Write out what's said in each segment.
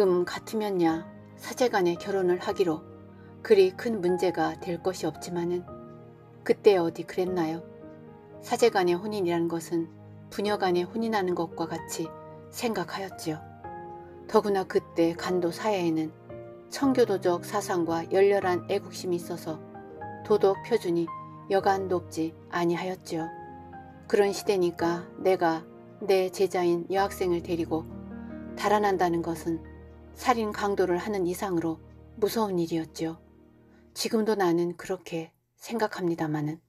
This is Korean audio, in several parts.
지금 같으면야 사제간에 결혼을 하기로 그리 큰 문제가 될 것이 없지만은 그때 어디 그랬나요? 사제간의 혼인이라는 것은 부녀간의 혼인하는 것과 같이 생각하였지요. 더구나 그때 간도 사회에는 청교도적 사상과 열렬한 애국심이 있어서 도덕 표준이 여간 높지 아니하였지요. 그런 시대니까 내가 내 제자인 여학생을 데리고 달아난다는 것은 살인 강도를 하는 이상으로 무서운 일이었지요. 지금도 나는 그렇게 생각합니다마는.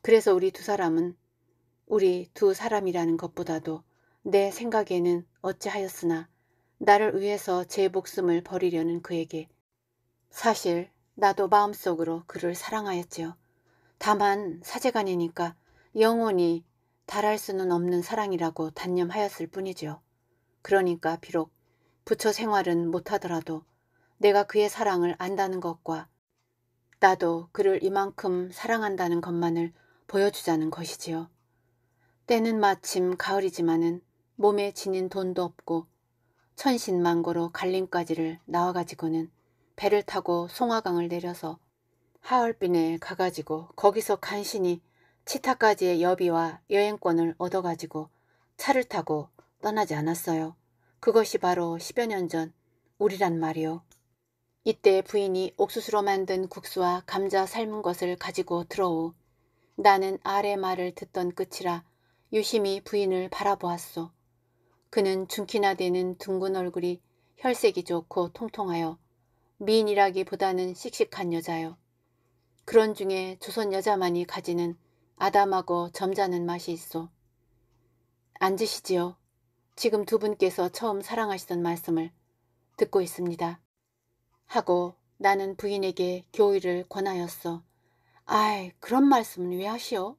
그래서 우리 두 사람은 우리 두 사람이라는 것보다도 내 생각에는 어찌하였으나 나를 위해서 제 목숨을 버리려는 그에게 사실 나도 마음속으로 그를 사랑하였지요. 다만 사제간이니까 영원히 달할 수는 없는 사랑이라고 단념하였을 뿐이지요. 그러니까 비록 부처 생활은 못하더라도 내가 그의 사랑을 안다는 것과 나도 그를 이만큼 사랑한다는 것만을 보여주자는 것이지요. 때는 마침 가을이지만은 몸에 지닌 돈도 없고 천신만고로 갈림까지를 나와가지고는 배를 타고 송화강을 내려서 하얼빈에 가가지고 거기서 간신히 치타까지의 여비와 여행권을 얻어가지고 차를 타고 떠나지 않았어요. 그것이 바로 십여년 전 우리란 말이오 이때 부인이 옥수수로 만든 국수와 감자 삶은 것을 가지고 들어오. 나는 아래 말을 듣던 끝이라 유심히 부인을 바라보았소. 그는 중키나 되는 둥근 얼굴이 혈색이 좋고 통통하여 미인이라기보다는 씩씩한 여자요. 그런 중에 조선 여자만이 가지는 아담하고 점잖은 맛이 있어. 앉으시지요. 지금 두 분께서 처음 사랑하시던 말씀을 듣고 있습니다. 하고 나는 부인에게 교의를 권하였어. 아이 그런 말씀은 왜 하시오?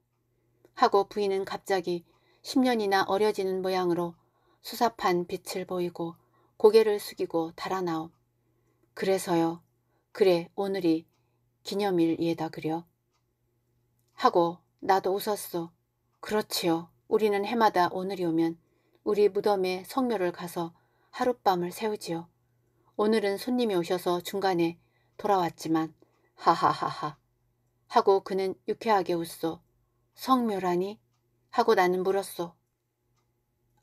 하고 부인은 갑자기 10년이나 어려지는 모양으로 수사판 빛을 보이고 고개를 숙이고 달아나오. 그래서요. 그래 오늘이 기념일이에다 그려. 하고 나도 웃었소. 그렇지요. 우리는 해마다 오늘이 오면 우리 무덤에 성묘를 가서 하룻밤을 세우지요 오늘은 손님이 오셔서 중간에 돌아왔지만 하하하하 하고 그는 유쾌하게 웃소. 성묘라니? 하고 나는 물었소.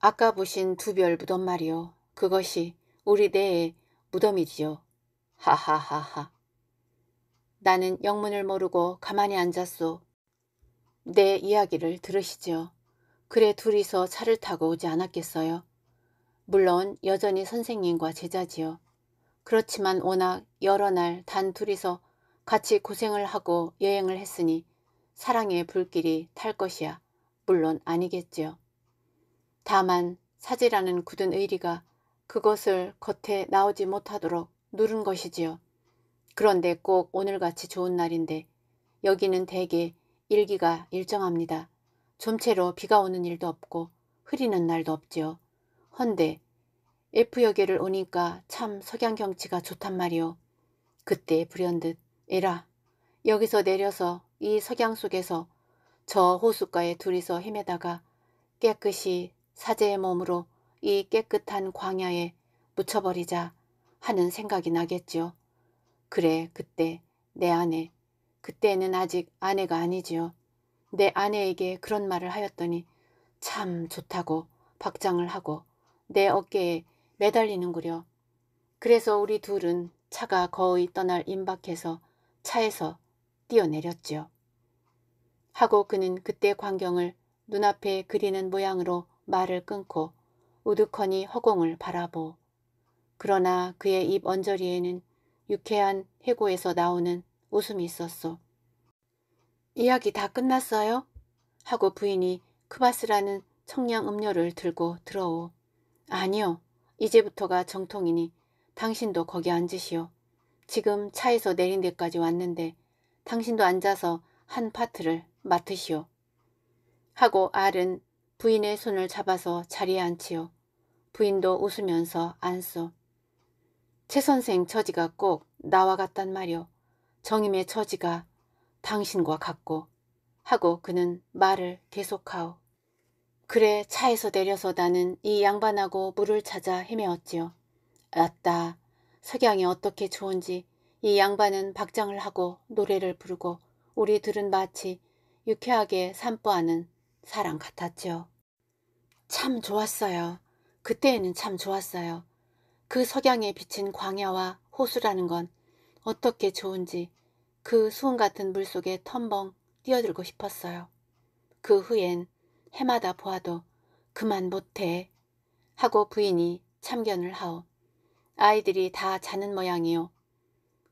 아까 보신 두 별 무덤 말이요. 그것이 우리 내의 무덤이지요. 하하하하. 나는 영문을 모르고 가만히 앉았소. 내 이야기를 들으시지요. 그래 둘이서 차를 타고 오지 않았겠어요. 물론 여전히 선생님과 제자지요. 그렇지만 워낙 여러 날 단 둘이서 같이 고생을 하고 여행을 했으니 사랑의 불길이 탈 것이야. 물론 아니겠지요. 다만 사지라는 굳은 의리가 그것을 겉에 나오지 못하도록 누른 것이지요. 그런데 꼭 오늘같이 좋은 날인데 여기는 대개 일기가 일정합니다. 좀채로 비가 오는 일도 없고 흐리는 날도 없지요. 헌데 F여계를 오니까 참 석양 경치가 좋단 말이오. 그때 불현듯 에라 여기서 내려서 이 석양 속에서 저 호숫가에 둘이서 헤매다가 깨끗이 사제의 몸으로 이 깨끗한 광야에 묻혀버리자 하는 생각이 나겠지요. 그래 그때 내 아내 그때는 아직 아내가 아니지요. 내 아내에게 그런 말을 하였더니 참 좋다고 박장을 하고 내 어깨에 매달리는구려. 그래서 우리 둘은 차가 거의 떠날 임박해서 차에서 뛰어내렸지요. 하고 그는 그때 광경을 눈앞에 그리는 모양으로 말을 끊고 우두커니 허공을 바라보. 그러나 그의 입 언저리에는 유쾌한 해고에서 나오는 웃음이 있었소. 이야기 다 끝났어요? 하고 부인이 크바스라는 청량 음료를 들고 들어오. 아니요. 이제부터가 정통이니 당신도 거기 앉으시오. 지금 차에서 내린 데까지 왔는데 당신도 앉아서 한 파트를 맡으시오. 하고 알은 부인의 손을 잡아서 자리에 앉지요 부인도 웃으면서 앉소. 최 선생 처지가 꼭 나와 같단 말이오. 정임의 처지가 당신과 같고 하고 그는 말을 계속하오. 그래 차에서 내려서 나는 이 양반하고 물을 찾아 헤매었지요. 아따 석양이 어떻게 좋은지 이 양반은 박장을 하고 노래를 부르고 우리 둘은 마치 유쾌하게 산보하는 사람 같았지요. 참 좋았어요. 그때에는 참 좋았어요. 그 석양에 비친 광야와 호수라는 건 어떻게 좋은지 그 수은 같은 물속에 텀벙 뛰어들고 싶었어요. 그 후엔 해마다 보아도 그만 못해 하고 부인이 참견을 하오. 아이들이 다 자는 모양이요.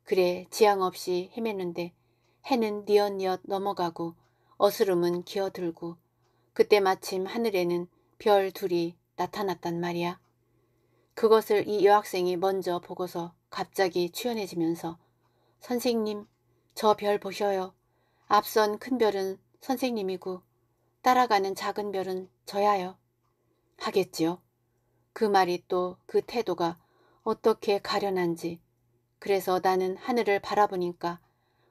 그래 지양 없이 헤맸는데 해는 니엿니엇 넘어가고 어스름은 기어들고 그때 마침 하늘에는 별 둘이 나타났단 말이야. 그것을 이 여학생이 먼저 보고서 갑자기 취연해지면서 선생님 저별 보셔요. 앞선 큰 별은 선생님이고 따라가는 작은 별은 저야요. 하겠지요. 그 말이 또 그 태도가 어떻게 가련한지 그래서 나는 하늘을 바라보니까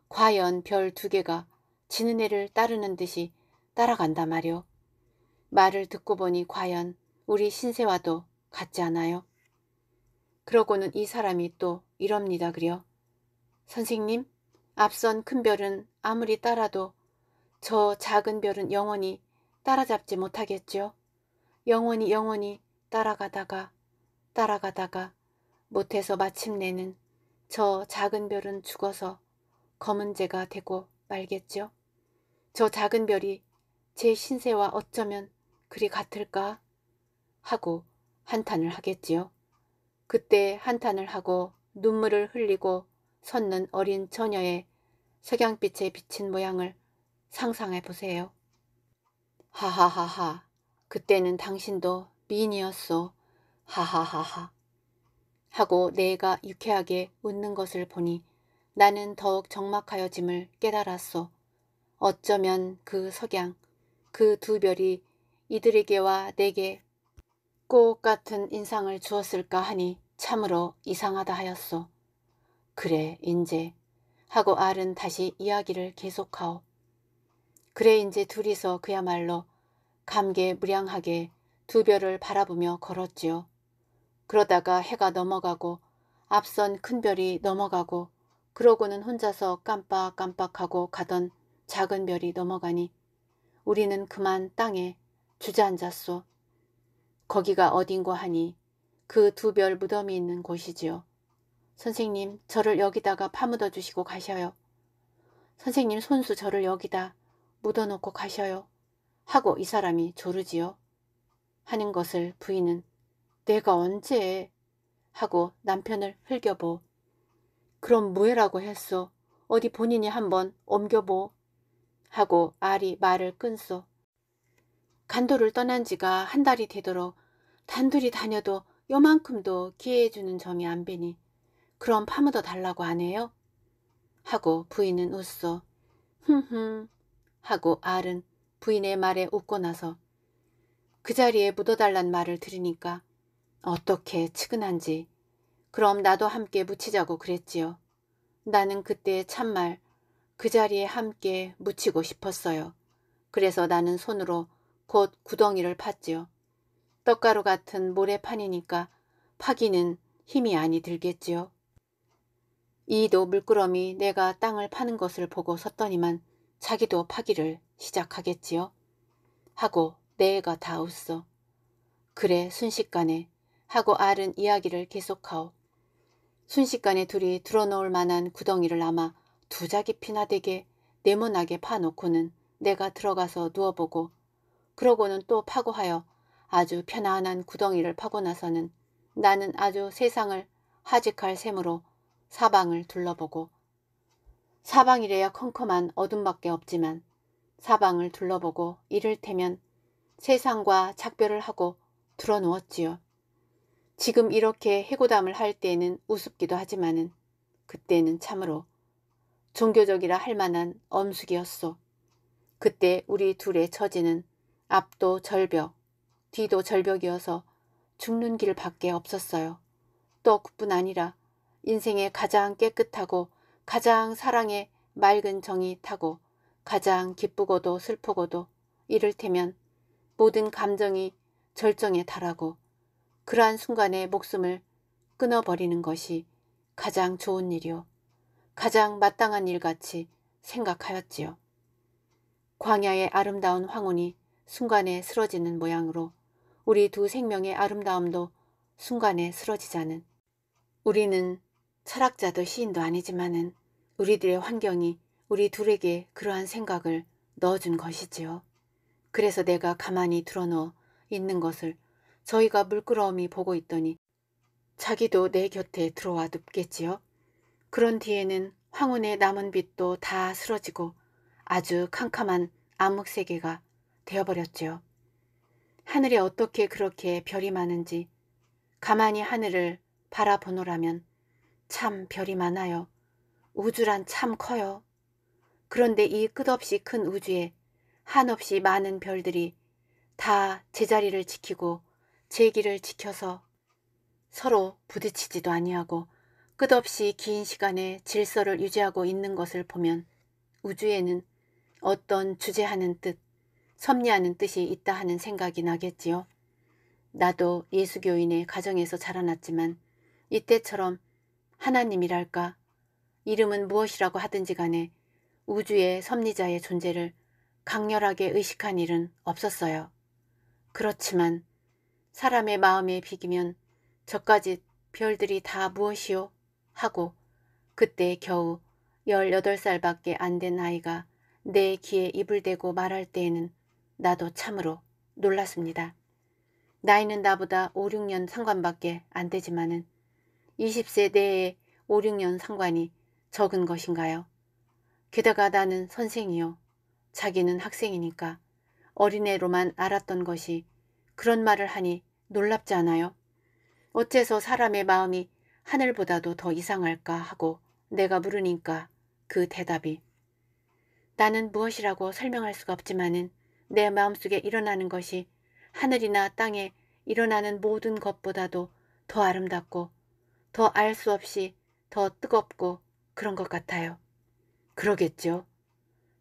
과연 별 두 개가 지는 애를 따르는 듯이 따라간다 말이오. 말을 듣고 보니 과연 우리 신세와도 같지 않아요. 그러고는 이 사람이 또 이럽니다 그려. 선생님 앞선 큰 별은 아무리 따라도 저 작은 별은 영원히 따라잡지 못하겠죠. 영원히 영원히 따라가다가 따라가다가 못해서 마침내는 저 작은 별은 죽어서 검은재가 되고 말겠죠. 저 작은 별이 제 신세와 어쩌면 그리 같을까 하고 한탄을 하겠지요. 그때 한탄을 하고 눈물을 흘리고 섰는 어린 처녀의 석양빛에 비친 모양을 상상해 보세요. 하하하하. 그때는 당신도 미인이었소. 하하하하. 하고 내가 유쾌하게 웃는 것을 보니 나는 더욱 적막하여짐을 깨달았소. 어쩌면 그 석양, 그 두 별이 이들에게와 내게 꽃 같은 인상을 주었을까 하니 참으로 이상하다 하였소. 그래, 인제 하고 알은 다시 이야기를 계속하오. 그래 인제 둘이서 그야말로 감개 무량하게 두 별을 바라보며 걸었지요. 그러다가 해가 넘어가고 앞선 큰 별이 넘어가고 그러고는 혼자서 깜빡깜빡하고 가던 작은 별이 넘어가니 우리는 그만 땅에 주저앉았소. 거기가 어딘고 하니 그 두 별 무덤이 있는 곳이지요. 선생님, 저를 여기다가 파묻어 주시고 가셔요. 선생님 손수 저를 여기다 묻어놓고 가셔요. 하고 이 사람이 조르지요. 하는 것을 부인은 내가 언제 하고 남편을 흘겨보. 그럼 뭐해라고 했소. 어디 본인이 한번 옮겨보. 하고 알이 말을 끊소. 간도를 떠난 지가 한 달이 되도록 단둘이 다녀도 요만큼도 기회해주는 점이 안 배니 그럼 파묻어 달라고 하네요 하고 부인은 웃어. 흠흠 하고 알은 부인의 말에 웃고 나서 그 자리에 묻어달란 말을 들으니까 어떻게 측은한지 그럼 나도 함께 묻히자고 그랬지요. 나는 그때 참말 그 자리에 함께 묻히고 싶었어요. 그래서 나는 손으로 곧 구덩이를 팠지요. 떡가루 같은 모래판이니까 파기는 힘이 아니 들겠지요. 이도 물끄러미 내가 땅을 파는 것을 보고 섰더니만 자기도 파기를 시작하겠지요. 하고 내가 다 웃어. 그래 순식간에 하고 알은 이야기를 계속하오. 순식간에 둘이 들어놓을 만한 구덩이를 아마 두 자기 피나 되게 네모나게 파놓고는 내가 들어가서 누워보고 그러고는 또 파고하여 아주 편안한 구덩이를 파고 나서는 나는 아주 세상을 하직할 셈으로 사방을 둘러보고 사방이래야 컴컴한 어둠밖에 없지만 사방을 둘러보고 이를테면 세상과 작별을 하고 들어누웠지요. 지금 이렇게 해고담을 할 때에는 우습기도 하지만은 그때는 참으로 종교적이라 할 만한 엄숙이었소. 그때 우리 둘의 처지는 앞도 절벽, 뒤도 절벽이어서 죽는 길밖에 없었어요. 또 그뿐 아니라 인생의 가장 깨끗하고 가장 사랑의 맑은 정이 타고 가장 기쁘고도 슬프고도 이를테면 모든 감정이 절정에 달하고 그러한 순간에 목숨을 끊어버리는 것이 가장 좋은 일이요 가장 마땅한 일같이 생각하였지요. 광야의 아름다운 황혼이 순간에 쓰러지는 모양으로 우리 두 생명의 아름다움도 순간에 쓰러지자는 우리는 철학자도 시인도 아니지만은 우리들의 환경이 우리 둘에게 그러한 생각을 넣어준 것이지요. 그래서 내가 가만히 드러누워 있는 것을 저희가 물끄러움이 보고 있더니 자기도 내 곁에 들어와 눕겠지요. 그런 뒤에는 황혼의 남은 빛도 다 쓰러지고 아주 캄캄한 암흑세계가 되어버렸지요. 하늘에 어떻게 그렇게 별이 많은지 가만히 하늘을 바라보노라면 참 별이 많아요. 우주란 참 커요. 그런데 이 끝없이 큰 우주에 한없이 많은 별들이 다 제자리를 지키고 제기를 지켜서 서로 부딪히지도 아니하고 끝없이 긴 시간에 질서를 유지하고 있는 것을 보면 우주에는 어떤 주제하는 뜻, 섭리하는 뜻이 있다 하는 생각이 나겠지요. 나도 예수교인의 가정에서 자라났지만 이때처럼 하나님이랄까 이름은 무엇이라고 하든지 간에 우주의 섭리자의 존재를 강렬하게 의식한 일은 없었어요. 그렇지만 사람의 마음에 비기면 저까지 별들이 다 무엇이요? 하고 그때 겨우 18살밖에 안 된 아이가 내 귀에 입을 대고 말할 때에는 나도 참으로 놀랐습니다. 나이는 나보다 5, 6년 상관밖에 안 되지만은 20세대의 5, 6년 상관이 적은 것인가요? 게다가 나는 선생이요. 자기는 학생이니까 어린애로만 알았던 것이 그런 말을 하니 놀랍지 않아요? 어째서 사람의 마음이 하늘보다도 더 이상할까 하고 내가 물으니까 그 대답이 나는 무엇이라고 설명할 수가 없지만은 내 마음속에 일어나는 것이 하늘이나 땅에 일어나는 모든 것보다도 더 아름답고 더알수 없이 더 뜨겁고 그런 것 같아요. 그러겠죠.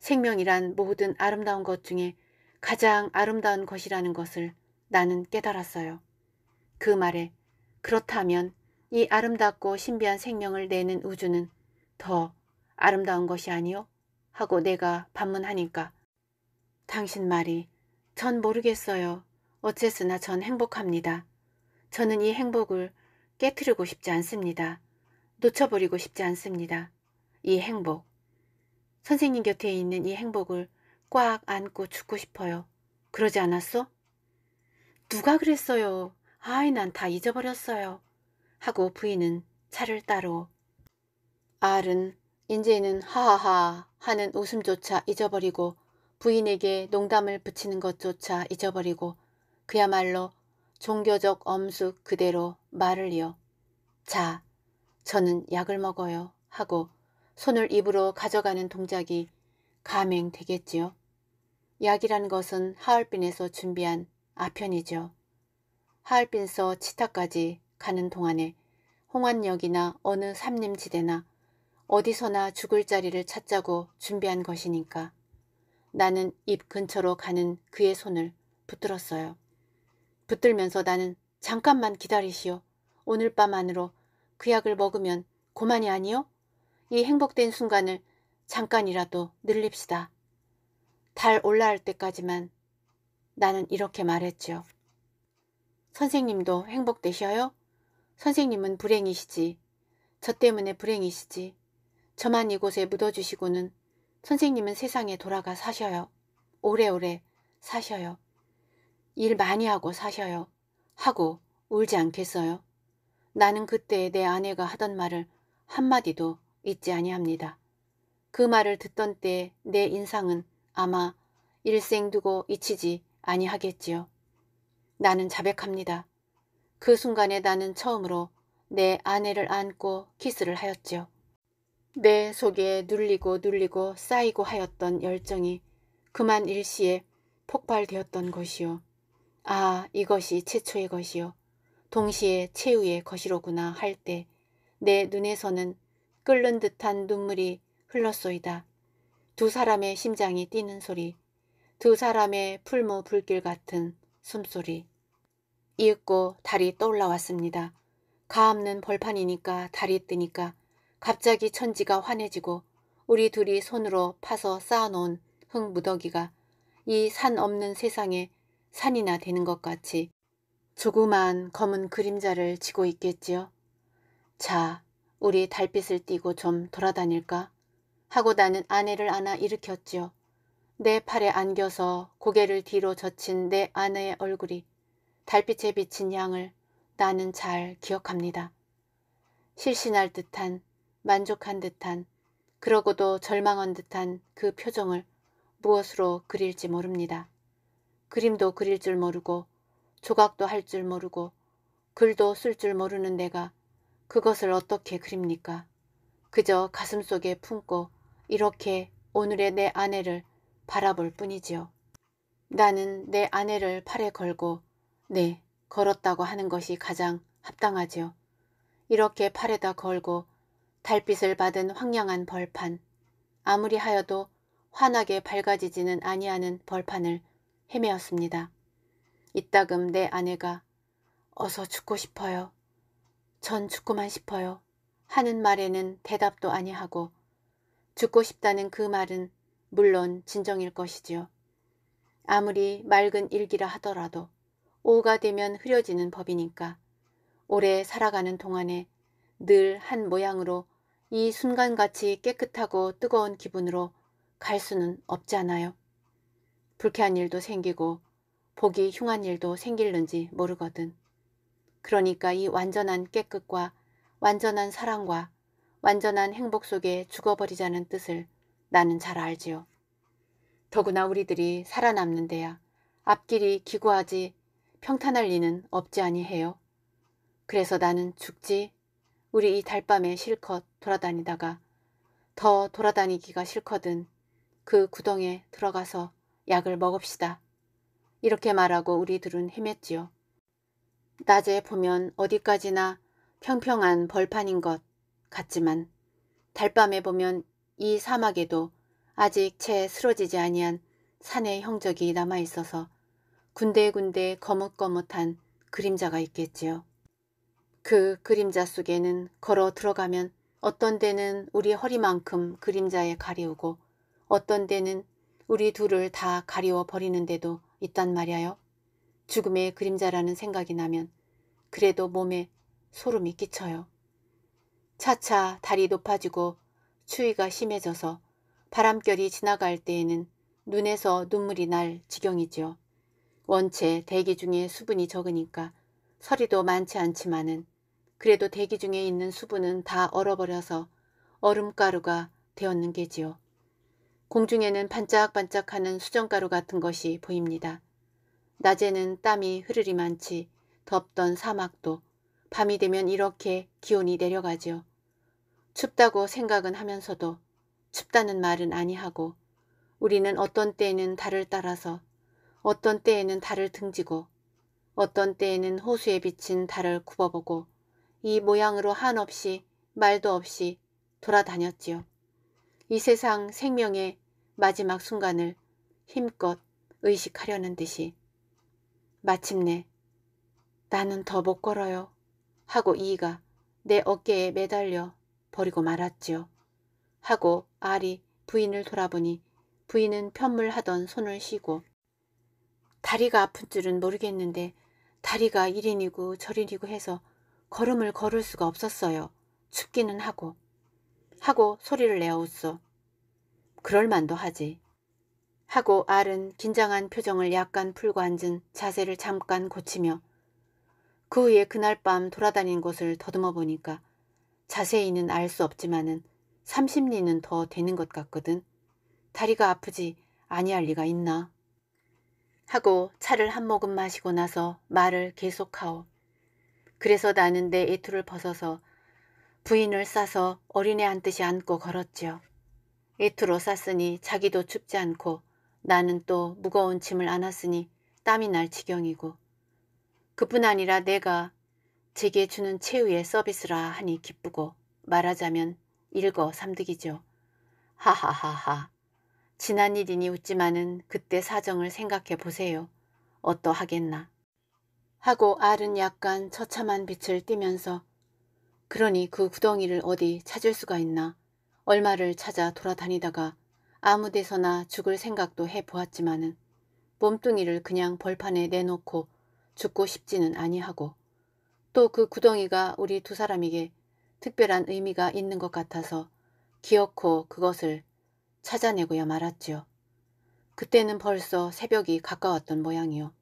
생명이란 모든 아름다운 것 중에 가장 아름다운 것이라는 것을 나는 깨달았어요. 그 말에 그렇다면 이 아름답고 신비한 생명을 내는 우주는 더 아름다운 것이 아니요? 하고 내가 반문하니까 당신 말이 전 모르겠어요. 어째서나 전 행복합니다. 저는 이 행복을 깨뜨리고 싶지 않습니다. 놓쳐버리고 싶지 않습니다. 이 행복. 선생님 곁에 있는 이 행복을 꽉 안고 죽고 싶어요. 그러지 않았어? 누가 그랬어요. 아이 난 다 잊어버렸어요. 하고 부인은 차를 따로 알은 인제는 하하하 하는 웃음조차 잊어버리고 부인에게 농담을 붙이는 것조차 잊어버리고 그야말로 종교적 엄수 그대로 말을 이어 자, 저는 약을 먹어요 하고 손을 입으로 가져가는 동작이 감행되겠지요. 약이란 것은 하얼빈에서 준비한 아편이죠. 하얼빈서 치타까지 가는 동안에 홍안역이나 어느 삼림지대나 어디서나 죽을 자리를 찾자고 준비한 것이니까 나는 입 근처로 가는 그의 손을 붙들었어요. 붙들면서 나는 잠깐만 기다리시오. 오늘 밤 안으로 그 약을 먹으면 고만이 아니요? 이 행복된 순간을 잠깐이라도 늘립시다. 달올라갈 때까지만 나는 이렇게 말했죠 선생님도 행복되셔요? 선생님은 불행이시지. 저 때문에 불행이시지. 저만 이곳에 묻어주시고는 선생님은 세상에 돌아가 사셔요. 오래오래 사셔요. 일 많이 하고 사셔요. 하고 울지 않겠어요? 나는 그때 내 아내가 하던 말을 한마디도 잊지 아니합니다. 그 말을 듣던 때 내 인상은 아마 일생 두고 잊히지 아니하겠지요. 나는 자백합니다. 그 순간에 나는 처음으로 내 아내를 안고 키스를 하였지요. 내 속에 눌리고 눌리고 쌓이고 하였던 열정이 그만 일시에 폭발되었던 것이요. 아 이것이 최초의 것이요 동시에 최후의 것이로구나 할 때 내 눈에서는 끓는 듯한 눈물이 흘렀소이다. 두 사람의 심장이 뛰는 소리, 두 사람의 풀무 불길 같은 숨소리. 이윽고 달이 떠올라왔습니다. 가없는 벌판이니까 달이 뜨니까 갑자기 천지가 환해지고 우리 둘이 손으로 파서 쌓아놓은 흙 무더기가 이 산 없는 세상에 산이나 되는 것 같이 조그만 검은 그림자를 지고 있겠지요. 자, 우리 달빛을 띠고 좀 돌아다닐까? 하고 나는 아내를 안아 일으켰지요. 내 팔에 안겨서 고개를 뒤로 젖힌 내 아내의 얼굴이 달빛에 비친 양을 나는 잘 기억합니다. 실신할 듯한 만족한 듯한 그러고도 절망한 듯한 그 표정을 무엇으로 그릴지 모릅니다. 그림도 그릴 줄 모르고 조각도 할 줄 모르고 글도 쓸 줄 모르는 내가 그것을 어떻게 그립니까? 그저 가슴속에 품고 이렇게 오늘의 내 아내를 바라볼 뿐이지요. 나는 내 아내를 팔에 걸고 네, 걸었다고 하는 것이 가장 합당하지요. 이렇게 팔에다 걸고 달빛을 받은 황량한 벌판 아무리 하여도 환하게 밝아지지는 아니하는 벌판을 헤매었습니다. 이따금 내 아내가 어서 죽고 싶어요. 전 죽고만 싶어요. 하는 말에는 대답도 아니하고 죽고 싶다는 그 말은 물론 진정일 것이지요. 아무리 맑은 일기라 하더라도 오가 되면 흐려지는 법이니까 오래 살아가는 동안에 늘 한 모양으로 이 순간같이 깨끗하고 뜨거운 기분으로 갈 수는 없잖아요. 불쾌한 일도 생기고 보기 흉한 일도 생길는지 모르거든. 그러니까 이 완전한 깨끗과 완전한 사랑과 완전한 행복 속에 죽어버리자는 뜻을 나는 잘 알지요. 더구나 우리들이 살아남는 데야 앞길이 기구하지 평탄할 리는 없지 아니해요. 그래서 나는 죽지 우리 이 달밤에 실컷 돌아다니다가 더 돌아다니기가 싫거든 그 구덩에 들어가서 약을 먹읍시다. 이렇게 말하고 우리들은 헤맸지요. 낮에 보면 어디까지나 평평한 벌판인 것 같지만 달밤에 보면 이 사막에도 아직 채 쓰러지지 아니한 산의 형적이 남아있어서 군데군데 거뭇거뭇한 그림자가 있겠지요. 그 그림자 속에는 걸어 들어가면 어떤 데는 우리 허리만큼 그림자에 가리우고 어떤 데는 우리 둘을 다 가리워 버리는데도 있단 말이야요 죽음의 그림자라는 생각이 나면 그래도 몸에 소름이 끼쳐요. 차차 달이 높아지고 추위가 심해져서 바람결이 지나갈 때에는 눈에서 눈물이 날 지경이지요. 원체 대기 중에 수분이 적으니까 서리도 많지 않지만은 그래도 대기 중에 있는 수분은 다 얼어버려서 얼음가루가 되었는 게지요. 공중에는 반짝반짝하는 수정가루 같은 것이 보입니다. 낮에는 땀이 흐르리 많지 덥던 사막도 밤이 되면 이렇게 기온이 내려가지요. 춥다고 생각은 하면서도 춥다는 말은 아니하고 우리는 어떤 때에는 달을 따라서 어떤 때에는 달을 등지고 어떤 때에는 호수에 비친 달을 굽어보고 이 모양으로 한없이 말도 없이 돌아다녔지요. 이 세상 생명의 마지막 순간을 힘껏 의식하려는 듯이 마침내 나는 더 못 걸어요 하고 이가 이내 어깨에 매달려 버리고 말았지요. 하고 알이 부인을 돌아보니 부인은 편물하던 손을 쉬고 다리가 아픈 줄은 모르겠는데 다리가 이리니고저리니고 해서 걸음을 걸을 수가 없었어요. 춥기는 하고 하고 소리를 내어웃소. 그럴만도 하지. 하고 알은 긴장한 표정을 약간 풀고 앉은 자세를 잠깐 고치며 그 후에 그날 밤 돌아다닌 곳을 더듬어 보니까 자세히는 알 수 없지만은 30리는 더 되는 것 같거든. 다리가 아프지 아니할 리가 있나? 하고 차를 한 모금 마시고 나서 말을 계속하오. 그래서 나는 내 애투를 벗어서 부인을 싸서 어린애 한 듯이 안고 걸었지요. 이틀 오쌌으니 자기도 춥지 않고 나는 또 무거운 짐을 안았으니 땀이 날 지경이고 그뿐 아니라 내가 제게 주는 최후의 서비스라 하니 기쁘고 말하자면 일거 삼득이죠. 하하하하 지난 일이니 웃지마는 그때 사정을 생각해 보세요. 어떠하겠나. 하고 알은 약간 처참한 빛을 띠면서 그러니 그 구덩이를 어디 찾을 수가 있나 얼마를 찾아 돌아다니다가 아무 데서나 죽을 생각도 해보았지만은 몸뚱이를 그냥 벌판에 내놓고 죽고 싶지는 아니하고 또 그 구덩이가 우리 두 사람에게 특별한 의미가 있는 것 같아서 기어코 그것을 찾아내고야 말았지요. 그때는 벌써 새벽이 가까웠던 모양이요.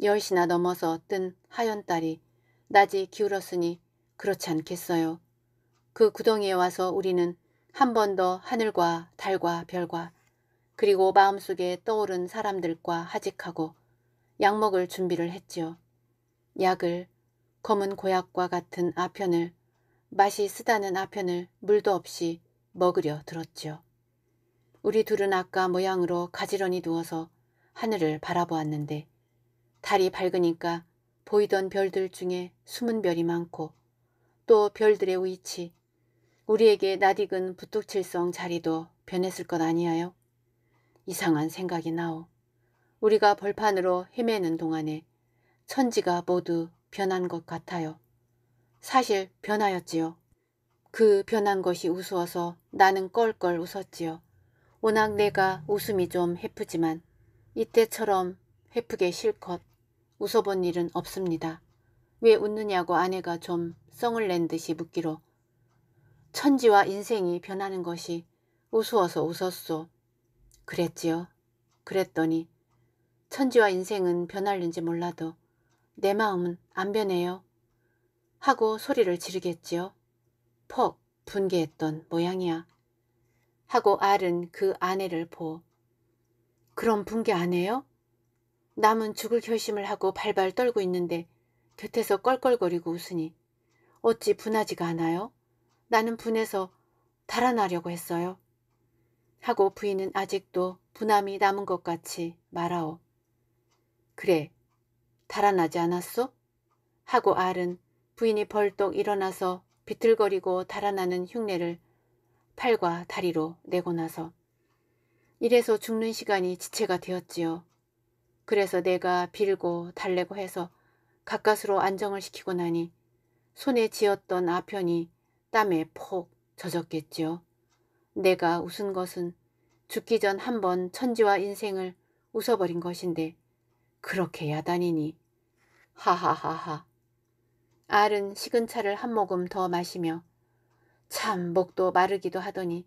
10시나 넘어서 뜬하연딸이 낮이 기울었으니 그렇지 않겠어요. 그 구덩이에 와서 우리는 한 번 더 하늘과 달과 별과 그리고 마음속에 떠오른 사람들과 하직하고 약 먹을 준비를 했지요. 약을 검은 고약과 같은 아편을 맛이 쓰다는 아편을 물도 없이 먹으려 들었지요. 우리 둘은 아까 모양으로 가지런히 누워서 하늘을 바라보았는데 달이 밝으니까 보이던 별들 중에 숨은 별이 많고 또 별들의 위치, 우리에게 낯익은 부뚝칠성 자리도 변했을 것 아니하여? 이상한 생각이 나오. 우리가 벌판으로 헤매는 동안에 천지가 모두 변한 것 같아요. 사실 변하였지요. 그 변한 것이 우스워서 나는 껄껄 웃었지요. 워낙 내가 웃음이 좀 헤프지만 이때처럼 헤프게 실컷 웃어본 일은 없습니다. 왜 웃느냐고 아내가 좀 성을 낸 듯이 묻기로 천지와 인생이 변하는 것이 우스워서 웃었소. 그랬지요. 그랬더니 천지와 인생은 변할는지 몰라도 내 마음은 안 변해요. 하고 소리를 지르겠지요. 퍽 분개했던 모양이야. 하고 알은 그 아내를 보호. 그럼 분개 안 해요? 남은 죽을 결심을 하고 발발 떨고 있는데 곁에서 껄껄거리고 웃으니 어찌 분하지가 않아요? 나는 분해서 달아나려고 했어요. 하고 부인은 아직도 분함이 남은 것 같이 말하오. 그래, 달아나지 않았소? 하고 알은 부인이 벌떡 일어나서 비틀거리고 달아나는 흉내를 팔과 다리로 내고 나서 이래서 죽는 시간이 지체가 되었지요. 그래서 내가 빌고 달래고 해서 가까스로 안정을 시키고 나니 손에 쥐었던 아편이 땀에 폭 젖었겠지요. 내가 웃은 것은 죽기 전 한 번 천지와 인생을 웃어버린 것인데 그렇게 야단이니 하하하하 알은 식은 차를 한 모금 더 마시며 참 목도 마르기도 하더니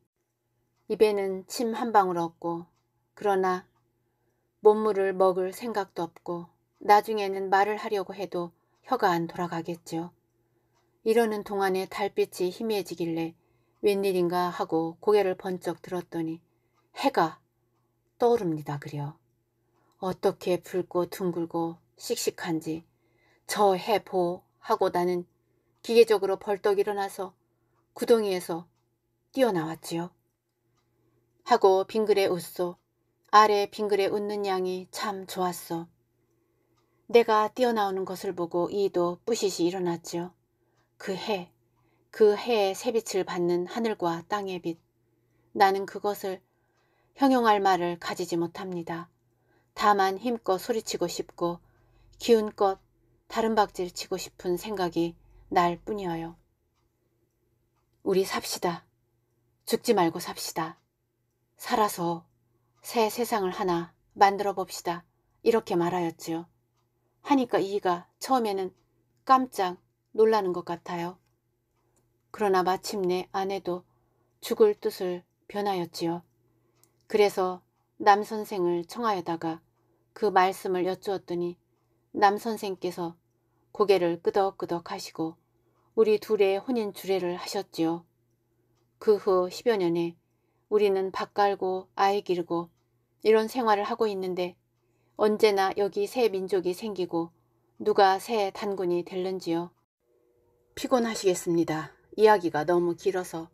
입에는 침 한 방울 없고 그러나 몸물을 먹을 생각도 없고 나중에는 말을 하려고 해도 혀가 안돌아가겠지 이러는 동안에 달빛이 희미해지길래 웬일인가 하고 고개를 번쩍 들었더니 해가 떠오릅니다 그려. 어떻게 붉고 둥글고 씩씩한지 저 해 보 하고 나는 기계적으로 벌떡 일어나서 구덩이에서 뛰어나왔지요. 하고 빙그레 웃소. 아래 빙그레 웃는 양이 참 좋았어. 내가 뛰어나오는 것을 보고 이도 뿌시시 일어났지요. 그 해, 그해에 새빛을 받는 하늘과 땅의 빛. 나는 그것을 형용할 말을 가지지 못합니다. 다만 힘껏 소리치고 싶고 기운껏 다른 박질 치고 싶은 생각이 날 뿐이어요. 우리 삽시다. 죽지 말고 삽시다. 살아서 새 세상을 하나 만들어 봅시다. 이렇게 말하였지요. 하니까 이이가 처음에는 깜짝 놀라는 것 같아요. 그러나 마침내 아내도 죽을 뜻을 변하였지요. 그래서 남선생을 청하여다가 그 말씀을 여쭈었더니 남선생께서 고개를 끄덕끄덕 하시고 우리 둘의 혼인 주례를 하셨지요. 그 후십여 년에 우리는 밥 갈고 아이 기르고 이런 생활을 하고 있는데 언제나 여기 새 민족이 생기고 누가 새 단군이 될는지요. 피곤하시겠습니다. 이야기가 너무 길어서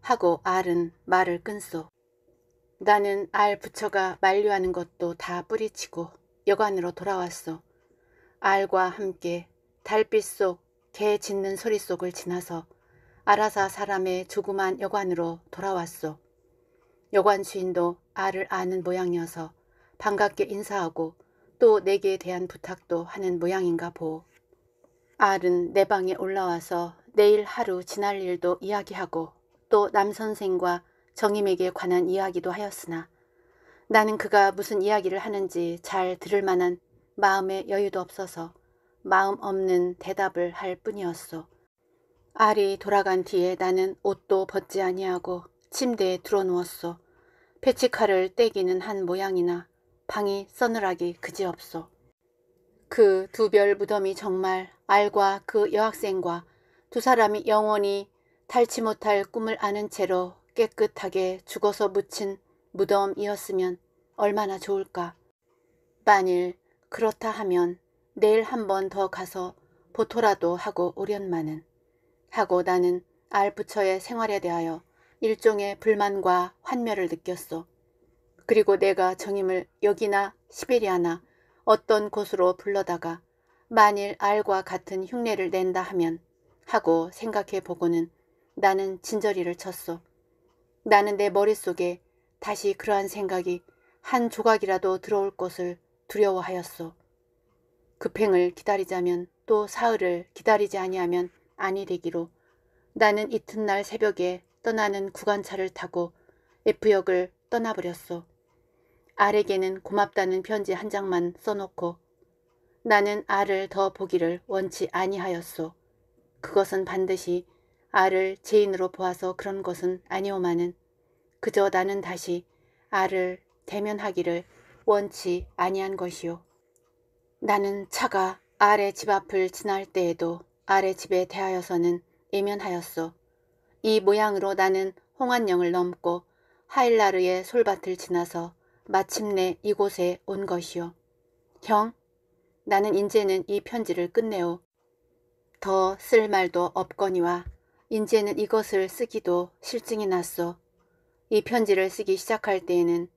하고 알은 말을 끊소. 나는 알 부처가 만류하는 것도 다 뿌리치고 여관으로 돌아왔소. 알과 함께 달빛 속 개 짖는 소리 속을 지나서 아라사 사람의 조그만 여관으로 돌아왔소. 여관 주인도 알을 아는 모양이어서 반갑게 인사하고 또 내게 대한 부탁도 하는 모양인가 보. 알은 내 방에 올라와서 내일 하루 지날 일도 이야기하고 또 남선생과 정임에게 관한 이야기도 하였으나 나는 그가 무슨 이야기를 하는지 잘 들을 만한 마음의 여유도 없어서 마음 없는 대답을 할 뿐이었소. 알이 돌아간 뒤에 나는 옷도 벗지 아니하고 침대에 들어누웠소. 패치칼을 떼기는 한 모양이나 방이 서늘하기 그지없소. 그 두 별 무덤이 정말 알과 그 여학생과 두 사람이 영원히 탈치 못할 꿈을 아는 채로 깨끗하게 죽어서 묻힌 무덤이었으면 얼마나 좋을까. 만일 그렇다 하면 내일 한 번 더 가서 보토라도 하고 오련만은 하고 나는 알 부처의 생활에 대하여 일종의 불만과 환멸을 느꼈소. 그리고 내가 정임을 여기나 시베리아나 어떤 곳으로 불러다가 만일 알과 같은 흉내를 낸다 하면 하고 생각해 보고는 나는 진저리를 쳤소. 나는 내 머릿속에 다시 그러한 생각이 한 조각이라도 들어올 것을 두려워하였소. 급행을 기다리자면 또 사흘을 기다리지 아니하면 아니되기로 나는 이튿날 새벽에 떠나는 구간차를 타고 F역을 떠나버렸소. 아래에는 고맙다는 편지 한 장만 써놓고 나는 알을 더 보기를 원치 아니하였소. 그것은 반드시 알을 죄인으로 보아서 그런 것은 아니오마는 그저 나는 다시 알을 대면하기를 원치 아니한 것이요. 나는 차가 알의 집 앞을 지날 때에도 알의 집에 대하여서는 예면하였소. 이 모양으로 나는 홍안영을 넘고 하일라르의 솔밭을 지나서 마침내 이곳에 온 것이요. 형, 나는 인제는 이 편지를 끝내오. 더 쓸 말도 없거니와 인제는 이것을 쓰기도 실증이 났소. 이 편지를 쓰기 시작할 때에는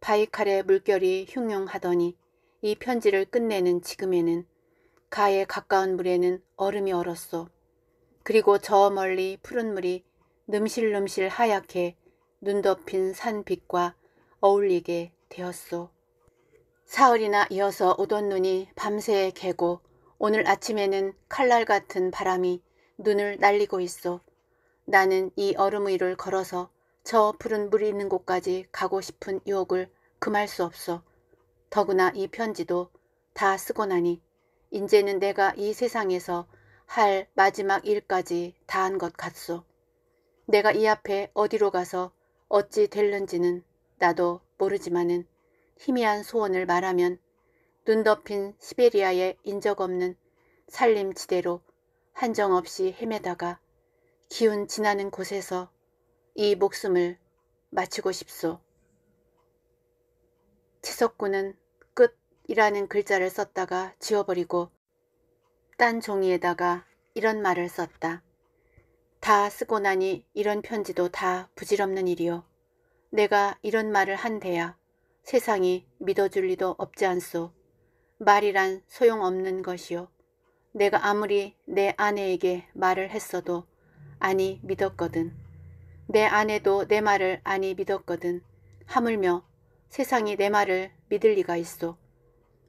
바이칼의 물결이 흉흉하더니 이 편지를 끝내는 지금에는 가에 가까운 물에는 얼음이 얼었소. 그리고 저 멀리 푸른 물이 늠실늠실 하얗게 눈 덮인 산빛과 어울리게 되었소. 사흘이나 이어서 오던 눈이 밤새 개고 오늘 아침에는 칼날 같은 바람이 눈을 날리고 있어. 나는 이 얼음 위를 걸어서 저 푸른 물이 있는 곳까지 가고 싶은 유혹을 금할 수 없어. 더구나 이 편지도 다 쓰고 나니 이제는 내가 이 세상에서 할 마지막 일까지 다 한 것 같소. 내가 이 앞에 어디로 가서 어찌 될는지는 나도 모르지만은 희미한 소원을 말하면 눈 덮인 시베리아의 인적 없는 산림지대로 한정없이 헤매다가 기운 지나는 곳에서 이 목숨을 마치고 싶소. 채석구는 끝이라는 글자를 썼다가 지워버리고 딴 종이에다가 이런 말을 썼다. 다 쓰고 나니 이런 편지도 다 부질없는 일이요. 내가 이런 말을 한대야 세상이 믿어줄 리도 없지 않소. 말이란 소용없는 것이요. 내가 아무리 내 아내에게 말을 했어도 아니 믿었거든. 내 아내도 내 말을 아니 믿었거든. 하물며 세상이 내 말을 믿을 리가 있어.